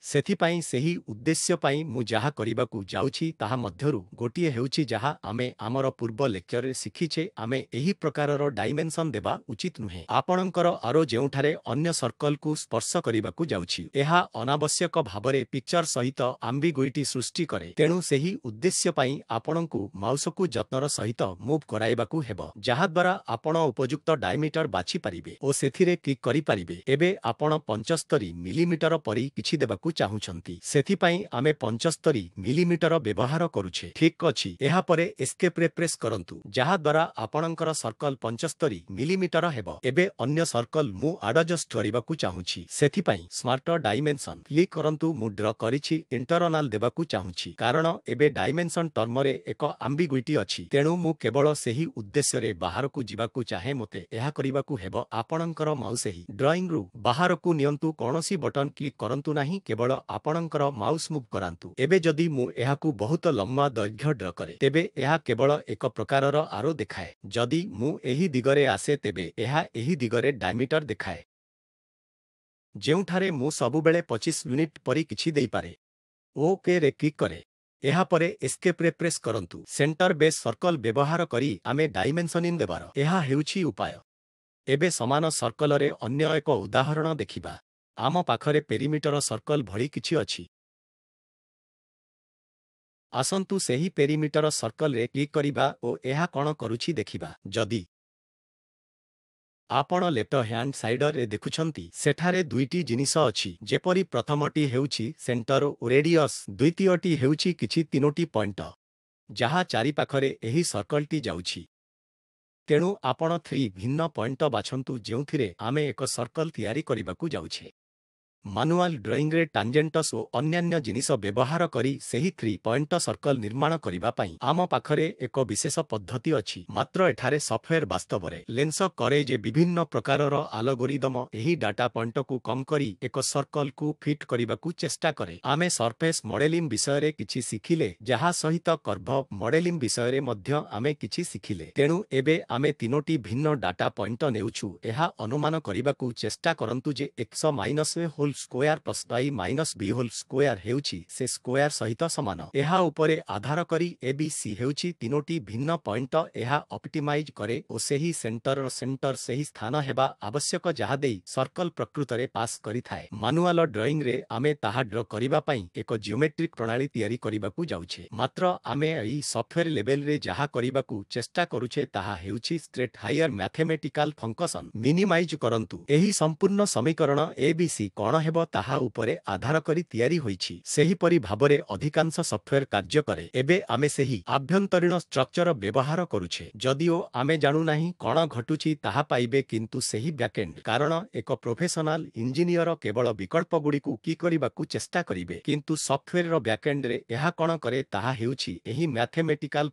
ସେଥିପାଇଁ ସେହି ଉଦ୍ଦେଶ୍ୟ ପାଇଁ ମୁଁ ଯାହା କରିବାକୁ ଯାଉଛି ତାହା ମଧ୍ୟରୁ ଗୋଟିଏ ହେଉଛି ଯାହା ଆମେ ଆମର ପୂର୍ବ ଲେକ୍ଚରରେ ଶିଖିଛେ ଆମେ ଏହି ପ୍ରକାରର ଡାଇମେନ୍ସନ୍ ଦେବା ଉଚିତ ନୁହେଁ ଆପଣଙ୍କର ଆରୋ ଯେଉଁଠାରେ ଅନ୍ୟ ସର୍କଲକୁ ସ୍ପର୍ଶ କରିବାକୁ ଯାଉଛି ଏହା ଅନାବଶ୍ୟକ ଭାବରେ ପିକ୍ଚର ସହିତ ଆମ୍ବିଗୁଇଟି ସୃଷ୍ଟି କରେ ତେଣୁ ସେହି ଉଦ୍ଦେଶ୍ୟ ପାଇଁ ଆପଣଙ୍କୁ ମାଉସକୁ ଯତ୍ନର ସହିତ ମୁଭ୍ କରାଇବାକୁ ହେବ ଯାହାଦ୍ୱାରା ଆପଣ ଉପଯୁକ୍ତ ଡାଇମିଟର ବାଛିପାରିବେ ଓ ସେଥିରେ କ୍ଲିକ୍ କରିପାରିବେ ଏବେ ଆପଣ ପଞ୍ଚସ୍ତରୀ ମିଲିମିଟର ପରି କିଛି ଦେବାକୁ ଚାହୁଁଛନ୍ତି ସେଥିପାଇଁ ଆମେ ପଞ୍ଚସ୍ତରୀ ମିଲିମିଟର ବ୍ୟବହାର କରୁଛେ ଠିକ୍ ଅଛି ଏହାପରେ ଏସ୍କେପ୍ରେ ପ୍ରେସ୍ କରନ୍ତୁ ଯାହାଦ୍ୱାରା ଆପଣଙ୍କର ସର୍କଲ ପଞ୍ଚସ୍ତରୀ ମିଲିମିଟର ହେବ ଏବେ ଅନ୍ୟ ସର୍କଲ ମୁଁ ଆଡଜଷ୍ଟ କରିବାକୁ ଚାହୁଁଛି ସେଥିପାଇଁ ସ୍ମାର୍ଟ ଡାଇମେନ୍ସନ୍ କ୍ଲିକ୍ କରନ୍ତୁ ମୁଁ ଡ୍ର କରିଛି ଇଣ୍ଟରନାଲ ଦେବାକୁ ଚାହୁଁଛି କାରଣ ଏବେ ଡାଇମେନ୍ସନ୍ ଟର୍ମରେ ଏକ ଆମ୍ବିଗୁଇଟି ଅଛି ତେଣୁ ମୁଁ କେବଳ ସେହି ଉଦ୍ଦେଶ୍ୟରେ ବାହାରକୁ ଯିବାକୁ ଚାହେଁ ମୋତେ ଏହା କରିବାକୁ ହେବ ଆପଣଙ୍କର ମାଉସେହି ଡ୍ରଇଂରୁ ବାହାରକୁ ନିଅନ୍ତୁ କୌଣସି ବଟନ୍ କ୍ଲିକ୍ କରନ୍ତୁ ନାହିଁ କେବଳ କେବଳ ଆପଣଙ୍କର ମାଉସ୍ ମୁଭ୍ କରାନ୍ତୁ ଏବେ ଯଦି ମୁଁ ଏହାକୁ ବହୁତ ଲମ୍ବା ଦୈର୍ଘ୍ୟ ଡ୍ର କରେ ତେବେ ଏହା କେବଳ ଏକ ପ୍ରକାରର ଆରୋ ଦେଖାଏ ଯଦି ମୁଁ ଏହି ଦିଗରେ ଆସେ ତେବେ ଏହା ଏହି ଦିଗରେ ଡାଇମିଟର ଦେଖାଏ ଯେଉଁଠାରେ ମୁଁ ସବୁବେଳେ ପଚିଶ ମିନିଟ୍ ପରି କିଛି ଦେଇପାରେ ଓକେରେ କ୍ଲିକ୍ କରେ ଏହାପରେ ଏସ୍କେପ୍ରେ ପ୍ରେସ୍ କରନ୍ତୁ ସେଣ୍ଟର ବେସ୍ ସର୍କଲ୍ ବ୍ୟବହାର କରି ଆମେ ଡାଇମେନ୍ସନିଂ ଦେବାର ଏହା ହେଉଛି ଉପାୟ ଏବେ ସମାନ ସର୍କଲରେ ଅନ୍ୟ ଏକ ଉଦାହରଣ ଦେଖିବା ଆମ ପାଖରେ ପେରିମିଟର ସର୍କଲ ଭଳି କିଛି ଅଛି ଆସନ୍ତୁ ସେହି ପେରିମିଟର ସର୍କଲରେ କ୍ଲିକ୍ କରିବା ଓ ଏହା କ'ଣ କରୁଛି ଦେଖିବା ଯଦି ଆପଣ ଲେଫ୍ଟ ହ୍ୟାଣ୍ଡ ସାଇଡରରେ ଦେଖୁଛନ୍ତି ସେଠାରେ ଦୁଇଟି ଜିନିଷ ଅଛି ଯେପରି ପ୍ରଥମଟି ହେଉଛି ସେଣ୍ଟର ଓ ରେଡିୟସ୍ ଦ୍ୱିତୀୟଟି ହେଉଛି କିଛି ତିନୋଟି ପଏଣ୍ଟ ଯାହା ଚାରି ପାଖରେ ଏହି ସର୍କଲଟି ଯାଉଛି ତେଣୁ ଆପଣ ଥ୍ରୀ ଭିନ୍ନ ପଏଣ୍ଟ ବାଛନ୍ତୁ ଯେଉଁଥିରେ ଆମେ ଏକ ସର୍କଲ ତିଆରି କରିବାକୁ ଯାଉଛେ ମାନୁଆଲ୍ ଡ୍ରଇଂରେ ଟାଞ୍ଜେଣ୍ଟସ୍ ଓ ଅନ୍ୟାନ୍ୟ ଜିନିଷ ବ୍ୟବହାର କରି ସେହି ଥ୍ରୀ ପଏଣ୍ଟ ସର୍କଲ ନିର୍ମାଣ କରିବା ପାଇଁ ଆମ ପାଖରେ ଏକ ବିଶେଷ ପଦ୍ଧତି ଅଛି ମାତ୍ର ଏଠାରେ ସଫ୍ଟୱେୟାର ବାସ୍ତବରେ ଲେନ୍ସ କରେ ଯେ ବିଭିନ୍ନ ପ୍ରକାରର ଆଲଗୋରିଦମ ଏହି ଡାଟା ପଏଣ୍ଟକୁ କମ୍ କରି ଏକ ସର୍କଲକୁ ଫିଟ୍ କରିବାକୁ ଚେଷ୍ଟା କରେ ଆମେ ସର୍ଫେସ୍ ମଡେଲିଂ ବିଷୟରେ କିଛି ଶିଖିଲେ ଯାହା ସହିତ କର୍ଭ ମଡେଲିଂ ବିଷୟରେ ମଧ୍ୟ ଆମେ କିଛି ଶିଖିଲେ ତେଣୁ ଏବେ ଆମେ ତିନୋଟି ଭିନ୍ନ ଡାଟା ପଏଣ୍ଟ ନେଉଛୁ ଏହା ଅନୁମାନ କରିବାକୁ ଚେଷ୍ଟା କରନ୍ତୁ ଯେ X minus whole square plus Y minus B whole square ହେଉଛି ସେ ସ୍କୋୟାର ସହିତ ସମାନ ଏହା ଉପରେ ଆଧାର କରି ଏ ବି ସି ହେଉଛି ତିନୋଟି ଭିନ୍ନ ପଏଣ୍ଟ ଏହା ଅପ୍ଟିମାଇଜ୍ କରେ ଓ ସେହି ସେଣ୍ଟରର ସେଣ୍ଟର ସେହି ସ୍ଥାନ ହେବା ଆବଶ୍ୟକ ଯାହା ଦେଇ ସର୍କଲ ପ୍ରକୃତରେ ପାସ୍ କରିଥାଏ ମାନୁଆଲ ଡ୍ରଇଂରେ ଆମେ ତାହା ଡ୍ର କରିବା ପାଇଁ ଏକ ଜିଓମେଟ୍ରିକ୍ ପ୍ରଣାଳୀ ତିଆରି କରିବାକୁ ଯାଉଛେ ମାତ୍ର ଆମେ ଏହି ସଫ୍ଟୱେର୍ ଲେବେଲରେ ଯାହା କରିବାକୁ ଚେଷ୍ଟା କରୁଛେ ତାହା ହେଉଛି straight higher mathematical function minimize କରନ୍ତୁ ଏହି ସମ୍ପୂର୍ଣ୍ଣ ସମୀକରଣ ଏ ବି ସି କ'ଣ ହେବ ତାହା ଉପରେ ଆଧାର କରି ତିଆରି ହୋଇଛି ସେହିପରି ଭାବରେ ଅଧିକାଂଶ ସଫ୍ଟୱେର୍ କାର୍ଯ୍ୟ କରେ ଏବେ ଆମେ ସେହି ଆଭ୍ୟନ୍ତରୀଣ ଷ୍ଟ୍ରକ୍ଚର ବ୍ୟବହାର କରୁଛେ ଯଦିଓ ଆମେ ଜାଣୁନାହିଁ କ'ଣ ଘଟୁଛି ତାହା ପାଇବେ କିନ୍ତୁ ସେହି ବ୍ୟାକେଣ୍ଡ କାରଣ ଏକ ପ୍ରଫେସନାଲ ଇଞ୍ଜିନିୟର କେବଳ ବିକଳ୍ପଗୁଡ଼ିକୁ କି କରିବାକୁ ଚେଷ୍ଟା କରିବେ କିନ୍ତୁ ସଫ୍ଟୱେର୍ର ବ୍ୟାକେଣ୍ଡରେ ଏହା କ'ଣ କରେ ତାହା ହେଉଛି ଏହି ମ୍ୟାଥମେଟିକାଲ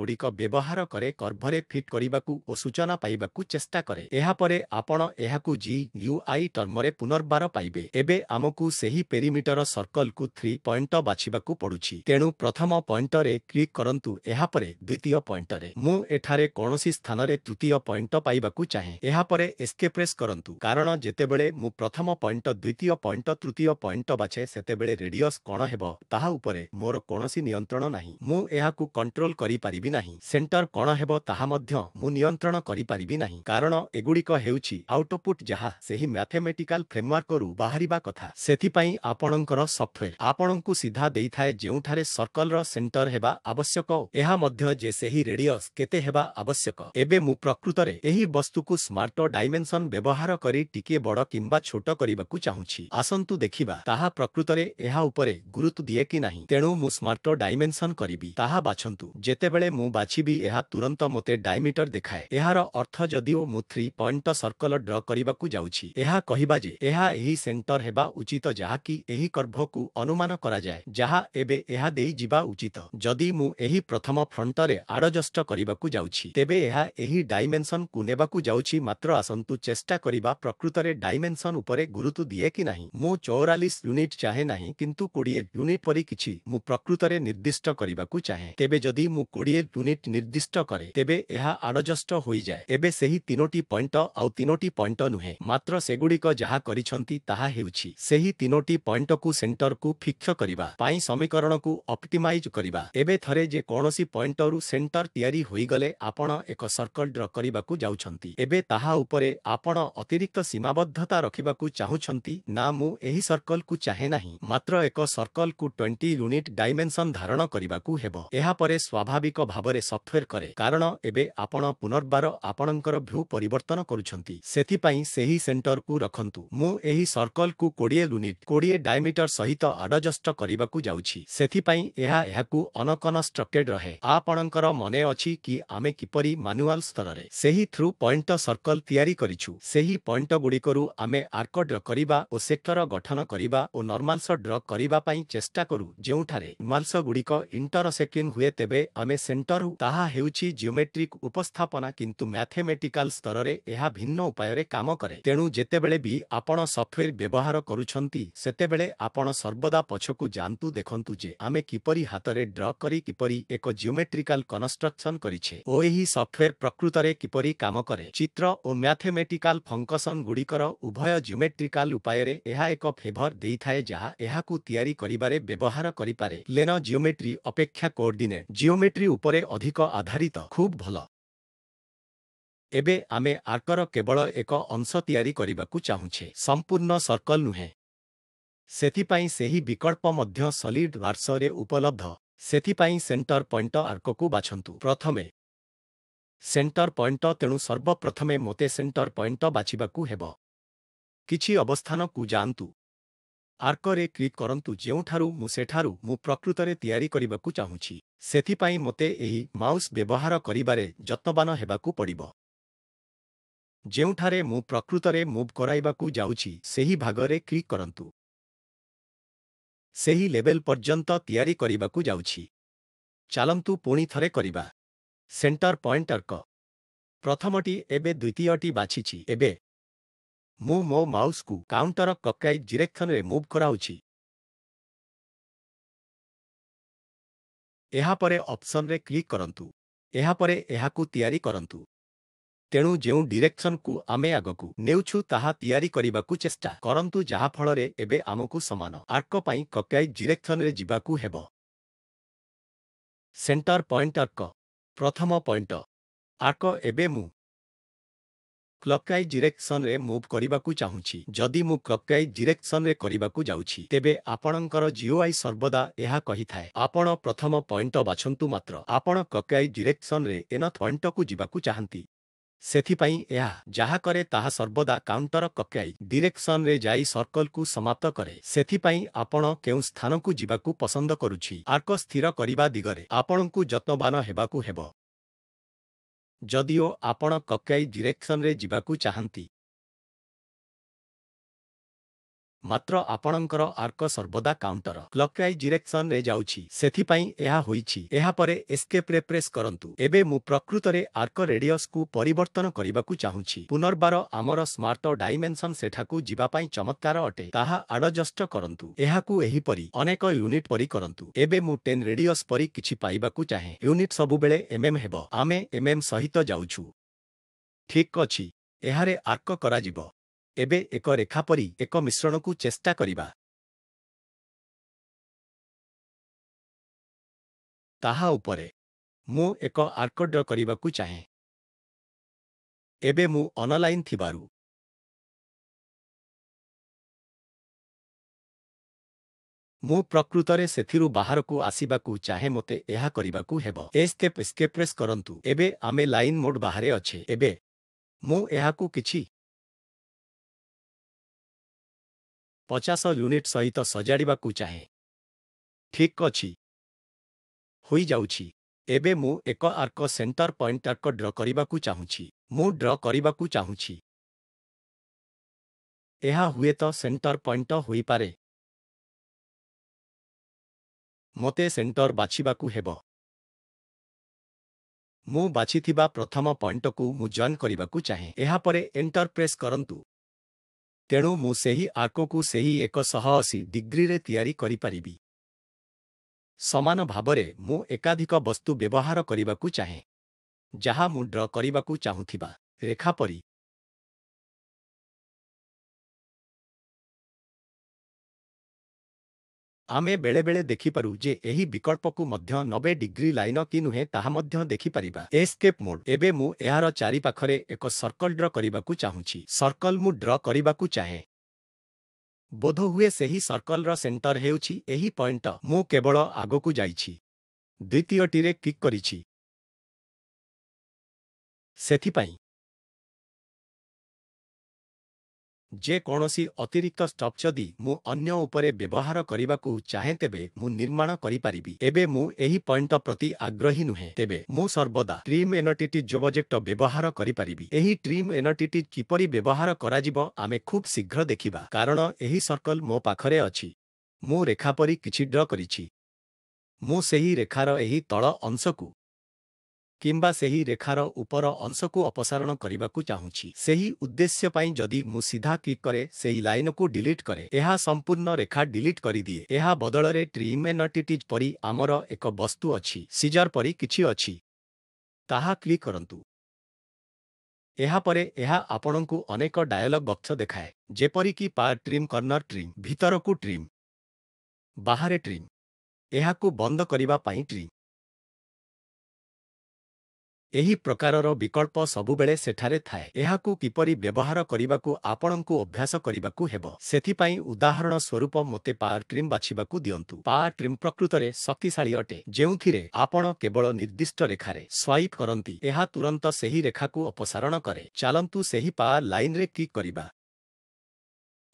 ଗୁଡ଼ିକ ବ୍ୟବହାର କରେ କର୍ଭରେ ଫିଟ୍ କରିବାକୁ ଓ ସୂଚନା ପାଇବାକୁ ଚେଷ୍ଟା କରେ ଏହାପରେ ଆପଣ ଏହାକୁ ଜି ୟୁଆଇ ଟର୍ମରେ ପୁନର୍ବାର ପାଇବେ ଏବେ ଆମକୁ ସେହି ପେରିମିଟର ସର୍କଲକୁ ଥ୍ରୀ ପଏଣ୍ଟ ବାଛିବାକୁ ପଡ଼ୁଛି ତେଣୁ ପ୍ରଥମ ପଏଣ୍ଟରେ କ୍ଲିକ୍ କରନ୍ତୁ ଏହାପରେ ଦ୍ୱିତୀୟ ପଏଣ୍ଟରେ ମୁଁ ଏଠାରେ କୌଣସି ସ୍ଥାନରେ ତୃତୀୟ ପଏଣ୍ଟ ପାଇବାକୁ ଚାହେଁ ଏହାପରେ ଏସ୍କେପ୍ରେସ୍ କରନ୍ତୁ କାରଣ ଯେତେବେଳେ ମୁଁ ପ୍ରଥମ ପଏଣ୍ଟ ଦ୍ୱିତୀୟ ପଏଣ୍ଟ ତୃତୀୟ ପଏଣ୍ଟ ବାଛେ ସେତେବେଳେ ରେଡିୟସ୍ କ'ଣ ହେବ ତାହା ଉପରେ ମୋର କୌଣସି ନିୟନ୍ତ୍ରଣ ନାହିଁ ମୁଁ ଏହାକୁ କଣ୍ଟ୍ରୋଲ କରିପାରିବି ନାହିଁ ସେଣ୍ଟର କ'ଣ ହେବ ତାହା ମଧ୍ୟ ମୁଁ ନିୟନ୍ତ୍ରଣ କରିପାରିବି ନାହିଁ କାରଣ ଏଗୁଡ଼ିକ ହେଉଛି ଆଉଟପୁଟ୍ ଯାହା ସେହି ମ୍ୟାଥମେଟିକାଲ ଫ୍ରେମୱାର୍କରୁ ବାହାରିବା କଥା ସେଥିପାଇଁ ଆପଣଙ୍କର ସଫ୍ଟୱେର୍ ଆପଣଙ୍କୁ ସିଧା ଦେଇଥାଏ ଯେଉଁଠାରେ ସର୍କଲର ସେଣ୍ଟର ହେବା ଆବଶ୍ୟକ ଏହା ମଧ୍ୟ ଯେ ସେହି ରେଡିଅସ୍ କେତେ ହେବା ଆବଶ୍ୟକ ଏବେ ମୁଁ ପ୍ରକୃତରେ ଏହି ବସ୍ତୁକୁ ସ୍ମାର୍ଟ ଡାଇମେନ୍ସନ୍ ବ୍ୟବହାର କରି ଟିକିଏ ବଡ଼ କିମ୍ବା ଛୋଟ କରିବାକୁ ଚାହୁଁଛି ଆସନ୍ତୁ ଦେଖିବା ତାହା ପ୍ରକୃତରେ ଏହା ଉପରେ ଗୁରୁତ୍ୱ ଦିଏ କି ନାହିଁ ତେଣୁ ମୁଁ ସ୍ମାର୍ଟ ଡାଇମେନ୍ସନ୍ କରିବି ତାହା ବାଛନ୍ତୁ ଯେତେବେଳେ ମୁଁ ବାଛିବି ଏହା ତୁରନ୍ତ ମୋତେ ଡାଇମିଟର ଦେଖାଏ ଏହାର ଅର୍ଥ ଯଦିଓ ମୁଁ ଥ୍ରୀ ପଏଣ୍ଟ ସର୍କଲ ଡ୍ର କରିବାକୁ ଯାଉଛି ଏହା କହିବା ଯେ ଏହା ଏହି ସେଣ୍ଟର ସେଣ୍ଟର ହେବା ଉଚିତ ଯାହାକି ଏହି ଗର୍ଭକୁ ଅନୁମାନ କରାଯାଏ ଯାହା ଏବେ ଏହା ଦେଇ ଯିବା ଉଚିତ ଯଦି ମୁଁ ଏହି ପ୍ରଥମ ଫ୍ରଣ୍ଟରେ ଆଡ଼ଜଷ୍ଟ କରିବାକୁ ଯାଉଛି ତେବେ ଏହା ଏହି ଡାଇମେନ୍ସନକୁ ନେବାକୁ ଯାଉଛି ମାତ୍ର ଆସନ୍ତୁ ଚେଷ୍ଟା କରିବା ପ୍ରକୃତରେ ଡାଇମେନ୍ସନ ଉପରେ ଗୁରୁତ୍ୱ ଦିଏ କି ନାହିଁ ମୁଁ ଚଉରାଲିଶ ୟୁନିଟ୍ ଚାହେଁ ନାହିଁ କିନ୍ତୁ କୋଡ଼ିଏ ୟୁନିଟ୍ ପରି କିଛି ମୁଁ ପ୍ରକୃତରେ ନିର୍ଦ୍ଦିଷ୍ଟ କରିବାକୁ ଚାହେଁ ତେବେ ଯଦି ମୁଁ କୋଡ଼ିଏ ୟୁନିଟ୍ ନିର୍ଦ୍ଦିଷ୍ଟ କରେ ତେବେ ଏହା ଆଡ଼ଜଷ୍ଟ ହୋଇଯାଏ ଏବେ ସେହି ତିନୋଟି ପଏଣ୍ଟ ଆଉ ତିନୋଟି ପଏଣ୍ଟ ନୁହେଁ ମାତ୍ର ସେଗୁଡ଼ିକ ଯାହା କରିଛନ୍ତି ତାହା ତାହା ହେଉଛି ସେହି ତିନୋଟି ପଏଣ୍ଟକୁ ସେଣ୍ଟରକୁ ଫିକ୍ଷ କରିବା ପାଇଁ ସମୀକରଣକୁ ଅପ୍ଟିମାଇଜ୍ କରିବା ଏବେ ଥରେ ଯେ କୌଣସି ପଏଣ୍ଟରୁ ସେଣ୍ଟର ତିଆରି ହୋଇଗଲେ ଆପଣ ଏକ ସର୍କଲ ଡ୍ର କରିବାକୁ ଯାଉଛନ୍ତି ଏବେ ତାହା ଉପରେ ଆପଣ ଅତିରିକ୍ତ ସୀମାବଦ୍ଧତା ରଖିବାକୁ ଚାହୁଁଛନ୍ତି ନା ମୁଁ ଏହି ସର୍କଲକୁ ଚାହେଁ ନାହିଁ ମାତ୍ର ଏକ ସର୍କଲକୁ ଟ୍ୱେଣ୍ଟି ୟୁନିଟ୍ ଡାଇମେନ୍ସନ୍ ଧାରଣ କରିବାକୁ ହେବ ଏହାପରେ ସ୍ୱାଭାବିକ ଭାବରେ ସଫ୍ଟୱେର୍ କରେ କାରଣ ଏବେ ଆପଣ ପୁନର୍ବାର ଆପଣଙ୍କର ଭ୍ୟୁ ପରିବର୍ତ୍ତନ କରୁଛନ୍ତି ସେଥିପାଇଁ ସେହି ସେଣ୍ଟରକୁ ରଖନ୍ତୁ ମୁଁ ଏହି ସର୍କ ସର୍କଲକୁ କୋଡ଼ିଏ ୟୁନିଟ୍ କୋଡ଼ିଏ ଡାଇମିଟର ସହିତ ଆଡ଼ଜଷ୍ଟ କରିବାକୁ ଯାଉଛି ସେଥିପାଇଁ ଏହା ଏହାକୁ ଅନକନଷ୍ଟ୍ରକ୍ଟେଡ୍ ରହେ ଆପଣଙ୍କର ମନେ ଅଛି କି ଆମେ କିପରି ମାନୁଆଲ ସ୍ତରରେ ସେହି ଥ୍ରୁ ପଏଣ୍ଟ ସର୍କଲ ତିଆରି କରିଛୁ ସେହି ପଏଣ୍ଟଗୁଡ଼ିକରୁ ଆମେ ଆର୍କଡ ଡ୍ର କରିବା ଓ ସେକ୍ଟର ଗଠନ କରିବା ଓ ନର୍ମାଲ୍ସ ଡ୍ର କରିବା ପାଇଁ ଚେଷ୍ଟା କରୁ ଯେଉଁଠାରେ ନର୍ମାଲ୍ସଗୁଡ଼ିକ ଇଣ୍ଟରସେକ୍ଟିଂ ହୁଏ ତେବେ ଆମେ ସେଣ୍ଟର ହୁଁ ତାହା ହେଉଛି ଜିଓମେଟ୍ରିକ ଉପସ୍ଥାପନା କିନ୍ତୁ ମ୍ୟାଥମେଟିକାଲ ସ୍ତରରେ ଏହା ଭିନ୍ନ ଉପାୟରେ କାମ କରେ ତେଣୁ ଯେତେବେଳେ ବି ଆପଣ ସଫ୍ଟୱେର୍ ବ୍ୟବହାର କରୁଛନ୍ତି ସେତେବେଳେ ଆପଣ ସର୍ବଦା ପଛକୁ ଯାଆନ୍ତୁ ଦେଖନ୍ତୁ ଯେ ଆମେ କିପରି ହାତରେ ଡ୍ର କରି କିପରି ଏକ ଜିଓମେଟ୍ରିକାଲ କନଷ୍ଟ୍ରକ୍ସନ୍ କରିଛେ ଓ ଏହି ସଫ୍ଟୱେର୍ ପ୍ରକୃତରେ କିପରି କାମ କରେ ଚିତ୍ର ଓ ମ୍ୟାଥମେଟିକାଲ ଫଙ୍କସନ୍ଗୁଡ଼ିକର ଉଭୟ ଜିଓମେଟ୍ରିକାଲ ଉପାୟରେ ଏହା ଏକ ଫେଭର ଦେଇଥାଏ ଯାହା ଏହାକୁ ତିଆରି କରିବାରେ ବ୍ୟବହାର କରିପାରେ ଲେନ ଜିଓମେଟ୍ରି ଅପେକ୍ଷା କୋର୍ଡିନେଟ୍ ଜିଓମେଟ୍ରି ଉପରେ ଅଧିକ ଆଧାରିତ ଖୁବ୍ ଭଲ ଏବେ ଆମେ ଆର୍କର କେବଳ ଏକ ଅଂଶ ତିଆରି କରିବାକୁ ଚାହୁଁଛେ ସମ୍ପୂର୍ଣ୍ଣ ସର୍କଲ୍ ନୁହେଁ ସେଥିପାଇଁ ସେହି ବିକଳ୍ପ ମଧ୍ୟ ସଲିଡ୍ ଭାର୍ସରେ ଉପଲବ୍ଧ ସେଥିପାଇଁ ସେଣ୍ଟର ପଏଣ୍ଟ ଆର୍କକୁ ବାଛନ୍ତୁ ପ୍ରଥମେ ସେଣ୍ଟର ପଏଣ୍ଟ ତେଣୁ ସର୍ବପ୍ରଥମେ ମୋତେ ସେଣ୍ଟର ପଏଣ୍ଟ ବାଛିବାକୁ ହେବ କିଛି ଅବସ୍ଥାନକୁ ଯାଆନ୍ତୁ ଆର୍କରେ କ୍ଲିକ୍ କରନ୍ତୁ ଯେଉଁଠାରୁ ମୁଁ ସେଠାରୁ ମୁଁ ପ୍ରକୃତରେ ତିଆରି କରିବାକୁ ଚାହୁଁଛି ସେଥିପାଇଁ ମୋତେ ଏହି ମାଉସ୍ ବ୍ୟବହାର କରିବାରେ ଯତ୍ନବାନ ହେବାକୁ ପଡ଼ିବ ଯେଉଁଠାରେ ମୁଁ ପ୍ରକୃତରେ ମୁଭ୍ କରାଇବାକୁ ଯାଉଛି ସେହି ଭାଗରେ କ୍ଲିକ୍ କରନ୍ତୁ ସେହି ଲେବେଲ୍ ପର୍ଯ୍ୟନ୍ତ ତିଆରି କରିବାକୁ ଯାଉଛି ଚାଲନ୍ତୁ ପୁଣି ଥରେ କରିବା ସେଣ୍ଟର ପଏଣ୍ଟ ଅର୍କ ପ୍ରଥମଟି ଏବେ ଦ୍ୱିତୀୟଟି ବାଛିଛି ଏବେ ମୁଁ ମୋ ମାଉସ୍କୁ କାଉଣ୍ଟର କକାଇ ଜିରେକ୍ସନରେ ମୁଭ୍ କରାଉଛି ଏହାପରେ ଅପ୍ସନରେ କ୍ଲିକ୍ କରନ୍ତୁ ଏହାପରେ ଏହାକୁ ତିଆରି କରନ୍ତୁ ତେଣୁ ଯେଉଁ ଡିରେକ୍ସନକୁ ଆମେ ଆଗକୁ ନେଉଛୁ ତାହା ତିଆରି କରିବାକୁ ଚେଷ୍ଟା କରନ୍ତୁ ଯାହାଫଳରେ ଏବେ ଆମକୁ ସମାନ ଆର୍କ ପାଇଁ କକାଇ ଡିରେକ୍ସନରେ ଯିବାକୁ ହେବ ସେଣ୍ଟର ପଏଣ୍ଟ ଆର୍କ ପ୍ରଥମ ପଏଣ୍ଟ ଆର୍କ ଏବେ ମୁଁ କ୍ଲକାଇ ଡିରେକ୍ସନରେ ମୁଭ୍ କରିବାକୁ ଚାହୁଁଛି ଯଦି ମୁଁ କ୍ଲକ୍ଆଇ ଡିରେକ୍ସନରେ କରିବାକୁ ଯାଉଛି ତେବେ ଆପଣଙ୍କର ଜିଓଆଇ ସର୍ବଦା ଏହା କହିଥାଏ ଆପଣ ପ୍ରଥମ ପଏଣ୍ଟ ବାଛନ୍ତୁ ମାତ୍ର ଆପଣ କକ୍ଆଇ ଡିରେକ୍ସନରେ ଏନ ପଏଣ୍ଟକୁ ଯିବାକୁ ଚାହାନ୍ତି ସେଥିପାଇଁ ଏହା ଯାହା କରେ ତାହା ସର୍ବଦା କାଉଣ୍ଟର କକାଇ ଡିରେକ୍ସନରେ ଯାଇ ସର୍କଲକୁ ସମାପ୍ତ କରେ ସେଥିପାଇଁ ଆପଣ କେଉଁ ସ୍ଥାନକୁ ଯିବାକୁ ପସନ୍ଦ କରୁଛି ଆର୍କ ସ୍ଥିର କରିବା ଦିଗରେ ଆପଣଙ୍କୁ ଯତ୍ନବାନ ହେବାକୁ ହେବ ଯଦିଓ ଆପଣ କକାଇ ଡିରେକ୍ସନରେ ଯିବାକୁ ଚାହାନ୍ତି ମାତ୍ର ଆପଣଙ୍କର ଆର୍କ ସର୍ବଦା କାଉଣ୍ଟର କ୍ଲକ୍ରାଇ ଜିରେକ୍ସନରେ ଯାଉଛି ସେଥିପାଇଁ ଏହା ହୋଇଛି ଏହାପରେ ଏସ୍କେପ୍ରେ ପ୍ରେସ୍ କରନ୍ତୁ ଏବେ ମୁଁ ପ୍ରକୃତରେ ଆର୍କ ରେଡିୟସ୍କୁ ପରିବର୍ତ୍ତନ କରିବାକୁ ଚାହୁଁଛି ପୁନର୍ବାର ଆମର ସ୍ମାର୍ଟ ଡାଇମେନ୍ସନ୍ ସେଠାକୁ ଯିବା ପାଇଁ ଚମତ୍କାର ଅଟେ ତାହା ଆଡ଼ଜଷ୍ଟ କରନ୍ତୁ ଏହାକୁ ଏହିପରି ଅନେକ ୟୁନିଟ୍ ପରି କରନ୍ତୁ ଏବେ ମୁଁ ଟେନ୍ ରେଡିୟସ୍ ପରି କିଛି ପାଇବାକୁ ଚାହେଁ ୟୁନିଟ୍ ସବୁବେଳେ ଏମ୍ଏମ୍ mm ହେବ ଆମେ ଏମ୍ଏମ୍ mm ସହିତ ଯାଉଛୁ ଠିକ୍ ଅଛି ଏହାରେ ଆର୍କ କରାଯିବ ଏବେ ଏକ ରେଖା ପରି ଏକ ମିଶ୍ରଣକୁ ଚେଷ୍ଟା କରିବା ତାହା ଉପରେ ମୁଁ ଏକ ଆର୍କଡ୍ର କରିବାକୁ ଚାହେଁ ଏବେ ମୁଁ ଅନଲାଇନ୍ ଥିବାରୁ ମୁଁ ପ୍ରକୃତରେ ସେଥିରୁ ବାହାରକୁ ଆସିବାକୁ ଚାହେଁ ମୋତେ ଏହା କରିବାକୁ ହେବ ଏ ଏସ୍କେପ୍ ସ୍କେପ୍ରେସ୍ କରନ୍ତୁ ଏବେ ଆମେ ଲାଇନ୍ ମୋଡ଼ ବାହାରେ ଅଛେ ଏବେ ମୁଁ ଏହାକୁ କିଛି ପଚାଶ ୟୁନିଟ୍ ସହିତ ସଜାଡ଼ିବାକୁ ଚାହେଁ ଠିକ୍ ଅଛି ହୋଇଯାଉଛି ଏବେ ମୁଁ ଏକ arc centre point arc draw କରିବାକୁ ଚାହୁଁଛି ମୁଁ ଡ୍ର କରିବାକୁ ଚାହୁଁଛି ଏହା ହୁଏତ ସେଣ୍ଟର ପଏଣ୍ଟ ହୋଇପାରେ ମୋତେ ସେଣ୍ଟର ବାଛିବାକୁ ହେବ ମୁଁ ବାଛିଥିବା ପ୍ରଥମ ପଏଣ୍ଟକୁ ମୁଁ ଜଏନ୍ କରିବାକୁ ଚାହେଁ ଏହାପରେ ଏଣ୍ଟର ପ୍ରେସ୍ କରନ୍ତୁ ତେଣୁ ମୁଁ ସେହି ଆର୍କକୁ ସେହି ଏକଶହ ଅଶୀ ଡିଗ୍ରୀରେ ତିଆରି କରିପାରିବି ସମାନ ଭାବରେ ମୁଁ ଏକାଧିକ ବସ୍ତୁ ବ୍ୟବହାର କରିବାକୁ ଚାହେଁ ଯାହା ମୁଁ ଡ୍ର କରିବାକୁ ଚାହୁଁଥିବା ରେଖା ପରି ଆମେ ବେଳେବେଳେ ଦେଖିପାରୁ ଯେ ଏହି ବିକଳ୍ପକୁ ମଧ୍ୟ ନବେ ଡିଗ୍ରୀ ଲାଇନ କି ନୁହେଁ ତାହା ମଧ୍ୟ ଦେଖିପାରିବା ଏସ୍କେପ୍ ମୋଡ୍ ଏବେ ମୁଁ ଏହାର ଚାରିପାଖରେ ଏକ ସର୍କଲ୍ ଡ୍ର କରିବାକୁ ଚାହୁଁଛି ସର୍କଲ୍ ମୁଁ ଡ୍ର କରିବାକୁ ଚାହେଁ ବୋଧହୁଏ ସେହି ସର୍କଲ୍ର ସେଣ୍ଟର ହେଉଛି ଏହି ପଏଣ୍ଟ ମୁଁ କେବଳ ଆଗକୁ ଯାଇଛି ଦ୍ୱିତୀୟଟିରେ କ୍ଲିକ୍ କରିଛି ସେଥିପାଇଁ ଯେକୌଣସି ଅତିରିକ୍ତ ଷ୍ଟପ୍ ଯଦି ମୁଁ ଅନ୍ୟ ଉପରେ ବ୍ୟବହାର କରିବାକୁ ଚାହେଁ ତେବେ ମୁଁ ନିର୍ମାଣ କରିପାରିବି ଏବେ ମୁଁ ଏହି ପଏଣ୍ଟ ପ୍ରତି ଆଗ୍ରହୀ ନୁହେଁ ତେବେ ମୁଁ ସର୍ବଦା ଟ୍ରିମ୍ ଏନର୍ଟିଟି ଜୋବଜେକ୍ଟ ବ୍ୟବହାର କରିପାରିବି ଏହି ଟ୍ରିମ୍ ଏନର୍ଟିଟି କିପରି ବ୍ୟବହାର କରାଯିବ ଆମେ ଖୁବ୍ ଶୀଘ୍ର ଦେଖିବା କାରଣ ଏହି ସର୍କଲ୍ ମୋ ପାଖରେ ଅଛି ମୁଁ ରେଖା ପରି କିଛି ଡ୍ର କରିଛି ମୁଁ ସେହି ରେଖାର ଏହି ତଳ ଅଂଶକୁ କିମ୍ବା ସେହି ରେଖାର ଉପର ଅଂଶକୁ ଅପସାରଣ କରିବାକୁ ଚାହୁଁଛି ସେହି ଉଦ୍ଦେଶ୍ୟ ପାଇଁ ଯଦି ମୁଁ ସିଧା କ୍ଲିକ୍ କରେ ସେହି ଲାଇନକୁ ଡିଲିଟ୍ କରେ ଏହା ସମ୍ପୂର୍ଣ୍ଣ ରେଖା ଡିଲିଟ୍ କରିଦିଏ ଏହା ବଦଳରେ ଟ୍ରିମେନଟିଟିଜ୍ ପରି ଆମର ଏକ ବସ୍ତୁ ଅଛି ସିଜର୍ ପରି କିଛି ଅଛି ତାହା କ୍ଲିକ୍ କରନ୍ତୁ ଏହାପରେ ଏହା ଆପଣଙ୍କୁ ଅନେକ ଡାୟଲଗ୍ ବକ୍ସ ଦେଖାଏ ଯେପରିକି ପାର୍ ଟ୍ରିମ୍ କର୍ଣ୍ଣର ଟ୍ରିମ୍ ଭିତରକୁ ଟ୍ରିମ୍ ବାହାରେ ଟ୍ରିମ୍ ଏହାକୁ ବନ୍ଦ କରିବା ପାଇଁ ଟ୍ରିମ୍ ଏହି ପ୍ରକାରର ବିକଳ୍ପ ସବୁବେଳେ ସେଠାରେ ଥାଏ ଏହାକୁ କିପରି ବ୍ୟବହାର କରିବାକୁ ଆପଣଙ୍କୁ ଅଭ୍ୟାସ କରିବାକୁ ହେବ ସେଥିପାଇଁ ଉଦାହରଣ ସ୍ୱରୂପ ମୋତେ ପାୱାର କ୍ରିମ୍ ବାଛିବାକୁ ଦିଅନ୍ତୁ ପାୱାର କ୍ରିମ୍ ପ୍ରକୃତରେ ଶକ୍ତିଶାଳୀ ଅଟେ ଯେଉଁଥିରେ ଆପଣ କେବଳ ନିର୍ଦ୍ଦିଷ୍ଟ ରେଖାରେ ସ୍ୱାଇପ୍ କରନ୍ତି ଏହା ତୁରନ୍ତ ସେହି ରେଖାକୁ ଅପସାରଣ କରେ ଚାଲନ୍ତୁ ସେହି ପାୱାର ଲାଇନ୍ରେ କ୍ଲିକ୍ କରିବା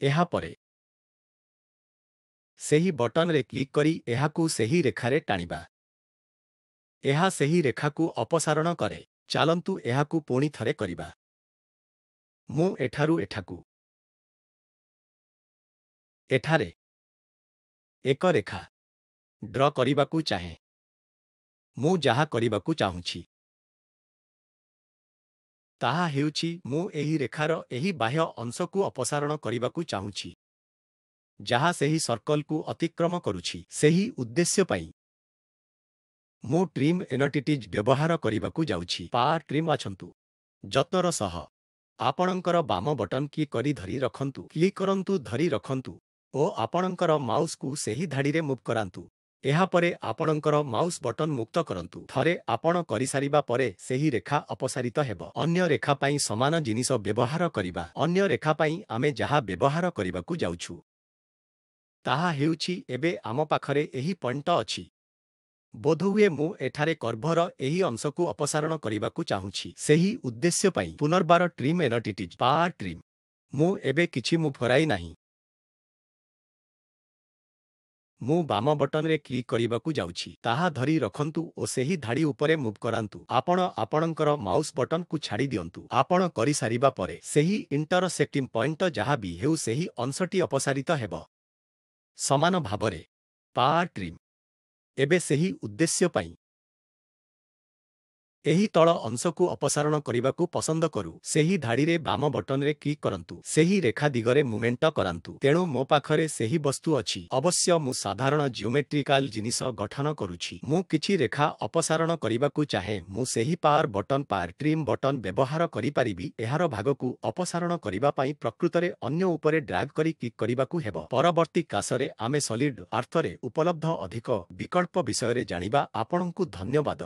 ଏହାପରେ ସେହି ବଟନ୍ରେ କ୍ଲିକ୍ କରି ଏହାକୁ ସେହି ରେଖାରେ ଟାଣିବା ଏହା ସେହି ରେଖାକୁ ଅପସାରଣ କରେ ଚାଲନ୍ତୁ ଏହାକୁ ପୁଣି ଥରେ କରିବା ମୁଁ ଏଠାରୁ ଏଠାକୁ ଏଠାରେ ଏକ ରେଖା ଡ୍ର କରିବାକୁ ଚାହେଁ ମୁଁ ଯାହା କରିବାକୁ ଚାହୁଁଛି ତାହା ହେଉଛି ମୁଁ ଏହି ରେଖାର ଏହି ବାହ୍ୟ ଅଂଶକୁ ଅପସାରଣ କରିବାକୁ ଚାହୁଁଛି ଯାହା ସେହି ସର୍କଲକୁ ଅତିକ୍ରମ କରୁଛି ସେହି ଉଦ୍ଦେଶ୍ୟ ପାଇଁ ମୁଁ ଟ୍ରିମ୍ ଏନଟିଟିଜ୍ ବ୍ୟବହାର କରିବାକୁ ଯାଉଛି ପା ଟ୍ରିମ୍ ବାଛନ୍ତୁ ଯତ୍ନର ସହ ଆପଣଙ୍କର ବାମ ବଟନ୍ କି କରି ଧରି ରଖନ୍ତୁ କ୍ଲିକ୍ କରନ୍ତୁ ଧରି ରଖନ୍ତୁ ଓ ଆପଣଙ୍କର ମାଉସ୍କୁ ସେହି ଧାଡ଼ିରେ ମୁଭ୍ କରାନ୍ତୁ ଏହାପରେ ଆପଣଙ୍କର ମାଉସ୍ ବଟନ୍ ମୁକ୍ତ କରନ୍ତୁ ଥରେ ଆପଣ କରିସାରିବା ପରେ ସେହି ରେଖା ଅପସାରିତ ହେବ ଅନ୍ୟ ରେଖା ପାଇଁ ସମାନ ଜିନିଷ ବ୍ୟବହାର କରିବା ଅନ୍ୟ ରେଖା ପାଇଁ ଆମେ ଯାହା ବ୍ୟବହାର କରିବାକୁ ଯାଉଛୁ ତାହା ହେଉଛି ଏବେ ଆମ ପାଖରେ ଏହି ପଏଣ୍ଟ ଅଛି ବୋଧହୁଏ ମୁଁ ଏଠାରେ କର୍ଭର ଏହି ଅଂଶକୁ ଅପସାରଣ କରିବାକୁ ଚାହୁଁଛି ସେହି ଉଦ୍ଦେଶ୍ୟ ପାଇଁ ପୁନର୍ବାର ଟ୍ରିମ୍ ଏନଟିଟିଜ୍ ପା ଟ୍ରିମ୍ ମୁଁ ଏବେ କିଛି ମୁଁ ଫରାଇ ନାହିଁ ମୁଁ ବାମ ବଟନରେ କ୍ଲିକ୍ କରିବାକୁ ଯାଉଛି ତାହା ଧରି ରଖନ୍ତୁ ଓ ସେହି ଧାଡ଼ି ଉପରେ ମୁଭ୍ କରାନ୍ତୁ ଆପଣ ଆପଣଙ୍କର ମାଉସ୍ ବଟନ୍କୁ ଛାଡ଼ି ଦିଅନ୍ତୁ ଆପଣ କରିସାରିବା ପରେ ସେହି ଇଣ୍ଟରସେପ୍ଟିଂ ପଏଣ୍ଟ ଯାହା ବି ହେଉ ସେହି ଅଂଶଟି ଅପସାରିତ ହେବ ସମାନ ଭାବରେ ପା ଟ୍ରିମ୍ ଏବେ ସେହି ଉଦ୍ଦେଶ୍ୟ ପାଇଁ ଏହି ତଳ ଅଂଶକୁ ଅପସାରଣ କରିବାକୁ ପସନ୍ଦ କରୁ ସେହି ଧାଡ଼ିରେ ବାମ ବଟନରେ କ୍ଲିକ୍ କରନ୍ତୁ ସେହି ରେଖା ଦିଗରେ ମୁଭେଣ୍ଟ କରାନ୍ତୁ ତେଣୁ ମୋ ପାଖରେ ସେହି ବସ୍ତୁ ଅଛି ଅବଶ୍ୟ ମୁଁ ସାଧାରଣ ଜିଓମେଟ୍ରିକାଲ ଜିନିଷ ଗଠନ କରୁଛି ମୁଁ କିଛି ରେଖା ଅପସାରଣ କରିବାକୁ ଚାହେଁ ମୁଁ ସେହି power button power trim button ବ୍ୟବହାର କରିପାରିବି ଏହାର ଭାଗକୁ ଅପସାରଣ କରିବା ପାଇଁ ପ୍ରକୃତରେ ଅନ୍ୟ ଉପରେ ଡ୍ରାଗ୍ କରି କ୍ଲିକ୍ କରିବାକୁ ହେବ ପରବର୍ତ୍ତୀ କାଶରେ ଆମେ ସଲିଡ୍ ଆର୍ଥରେ ଉପଲବ୍ଧ ଅଧିକ ବିକଳ୍ପ ବିଷୟରେ ଜାଣିବା ଆପଣଙ୍କୁ ଧନ୍ୟବାଦ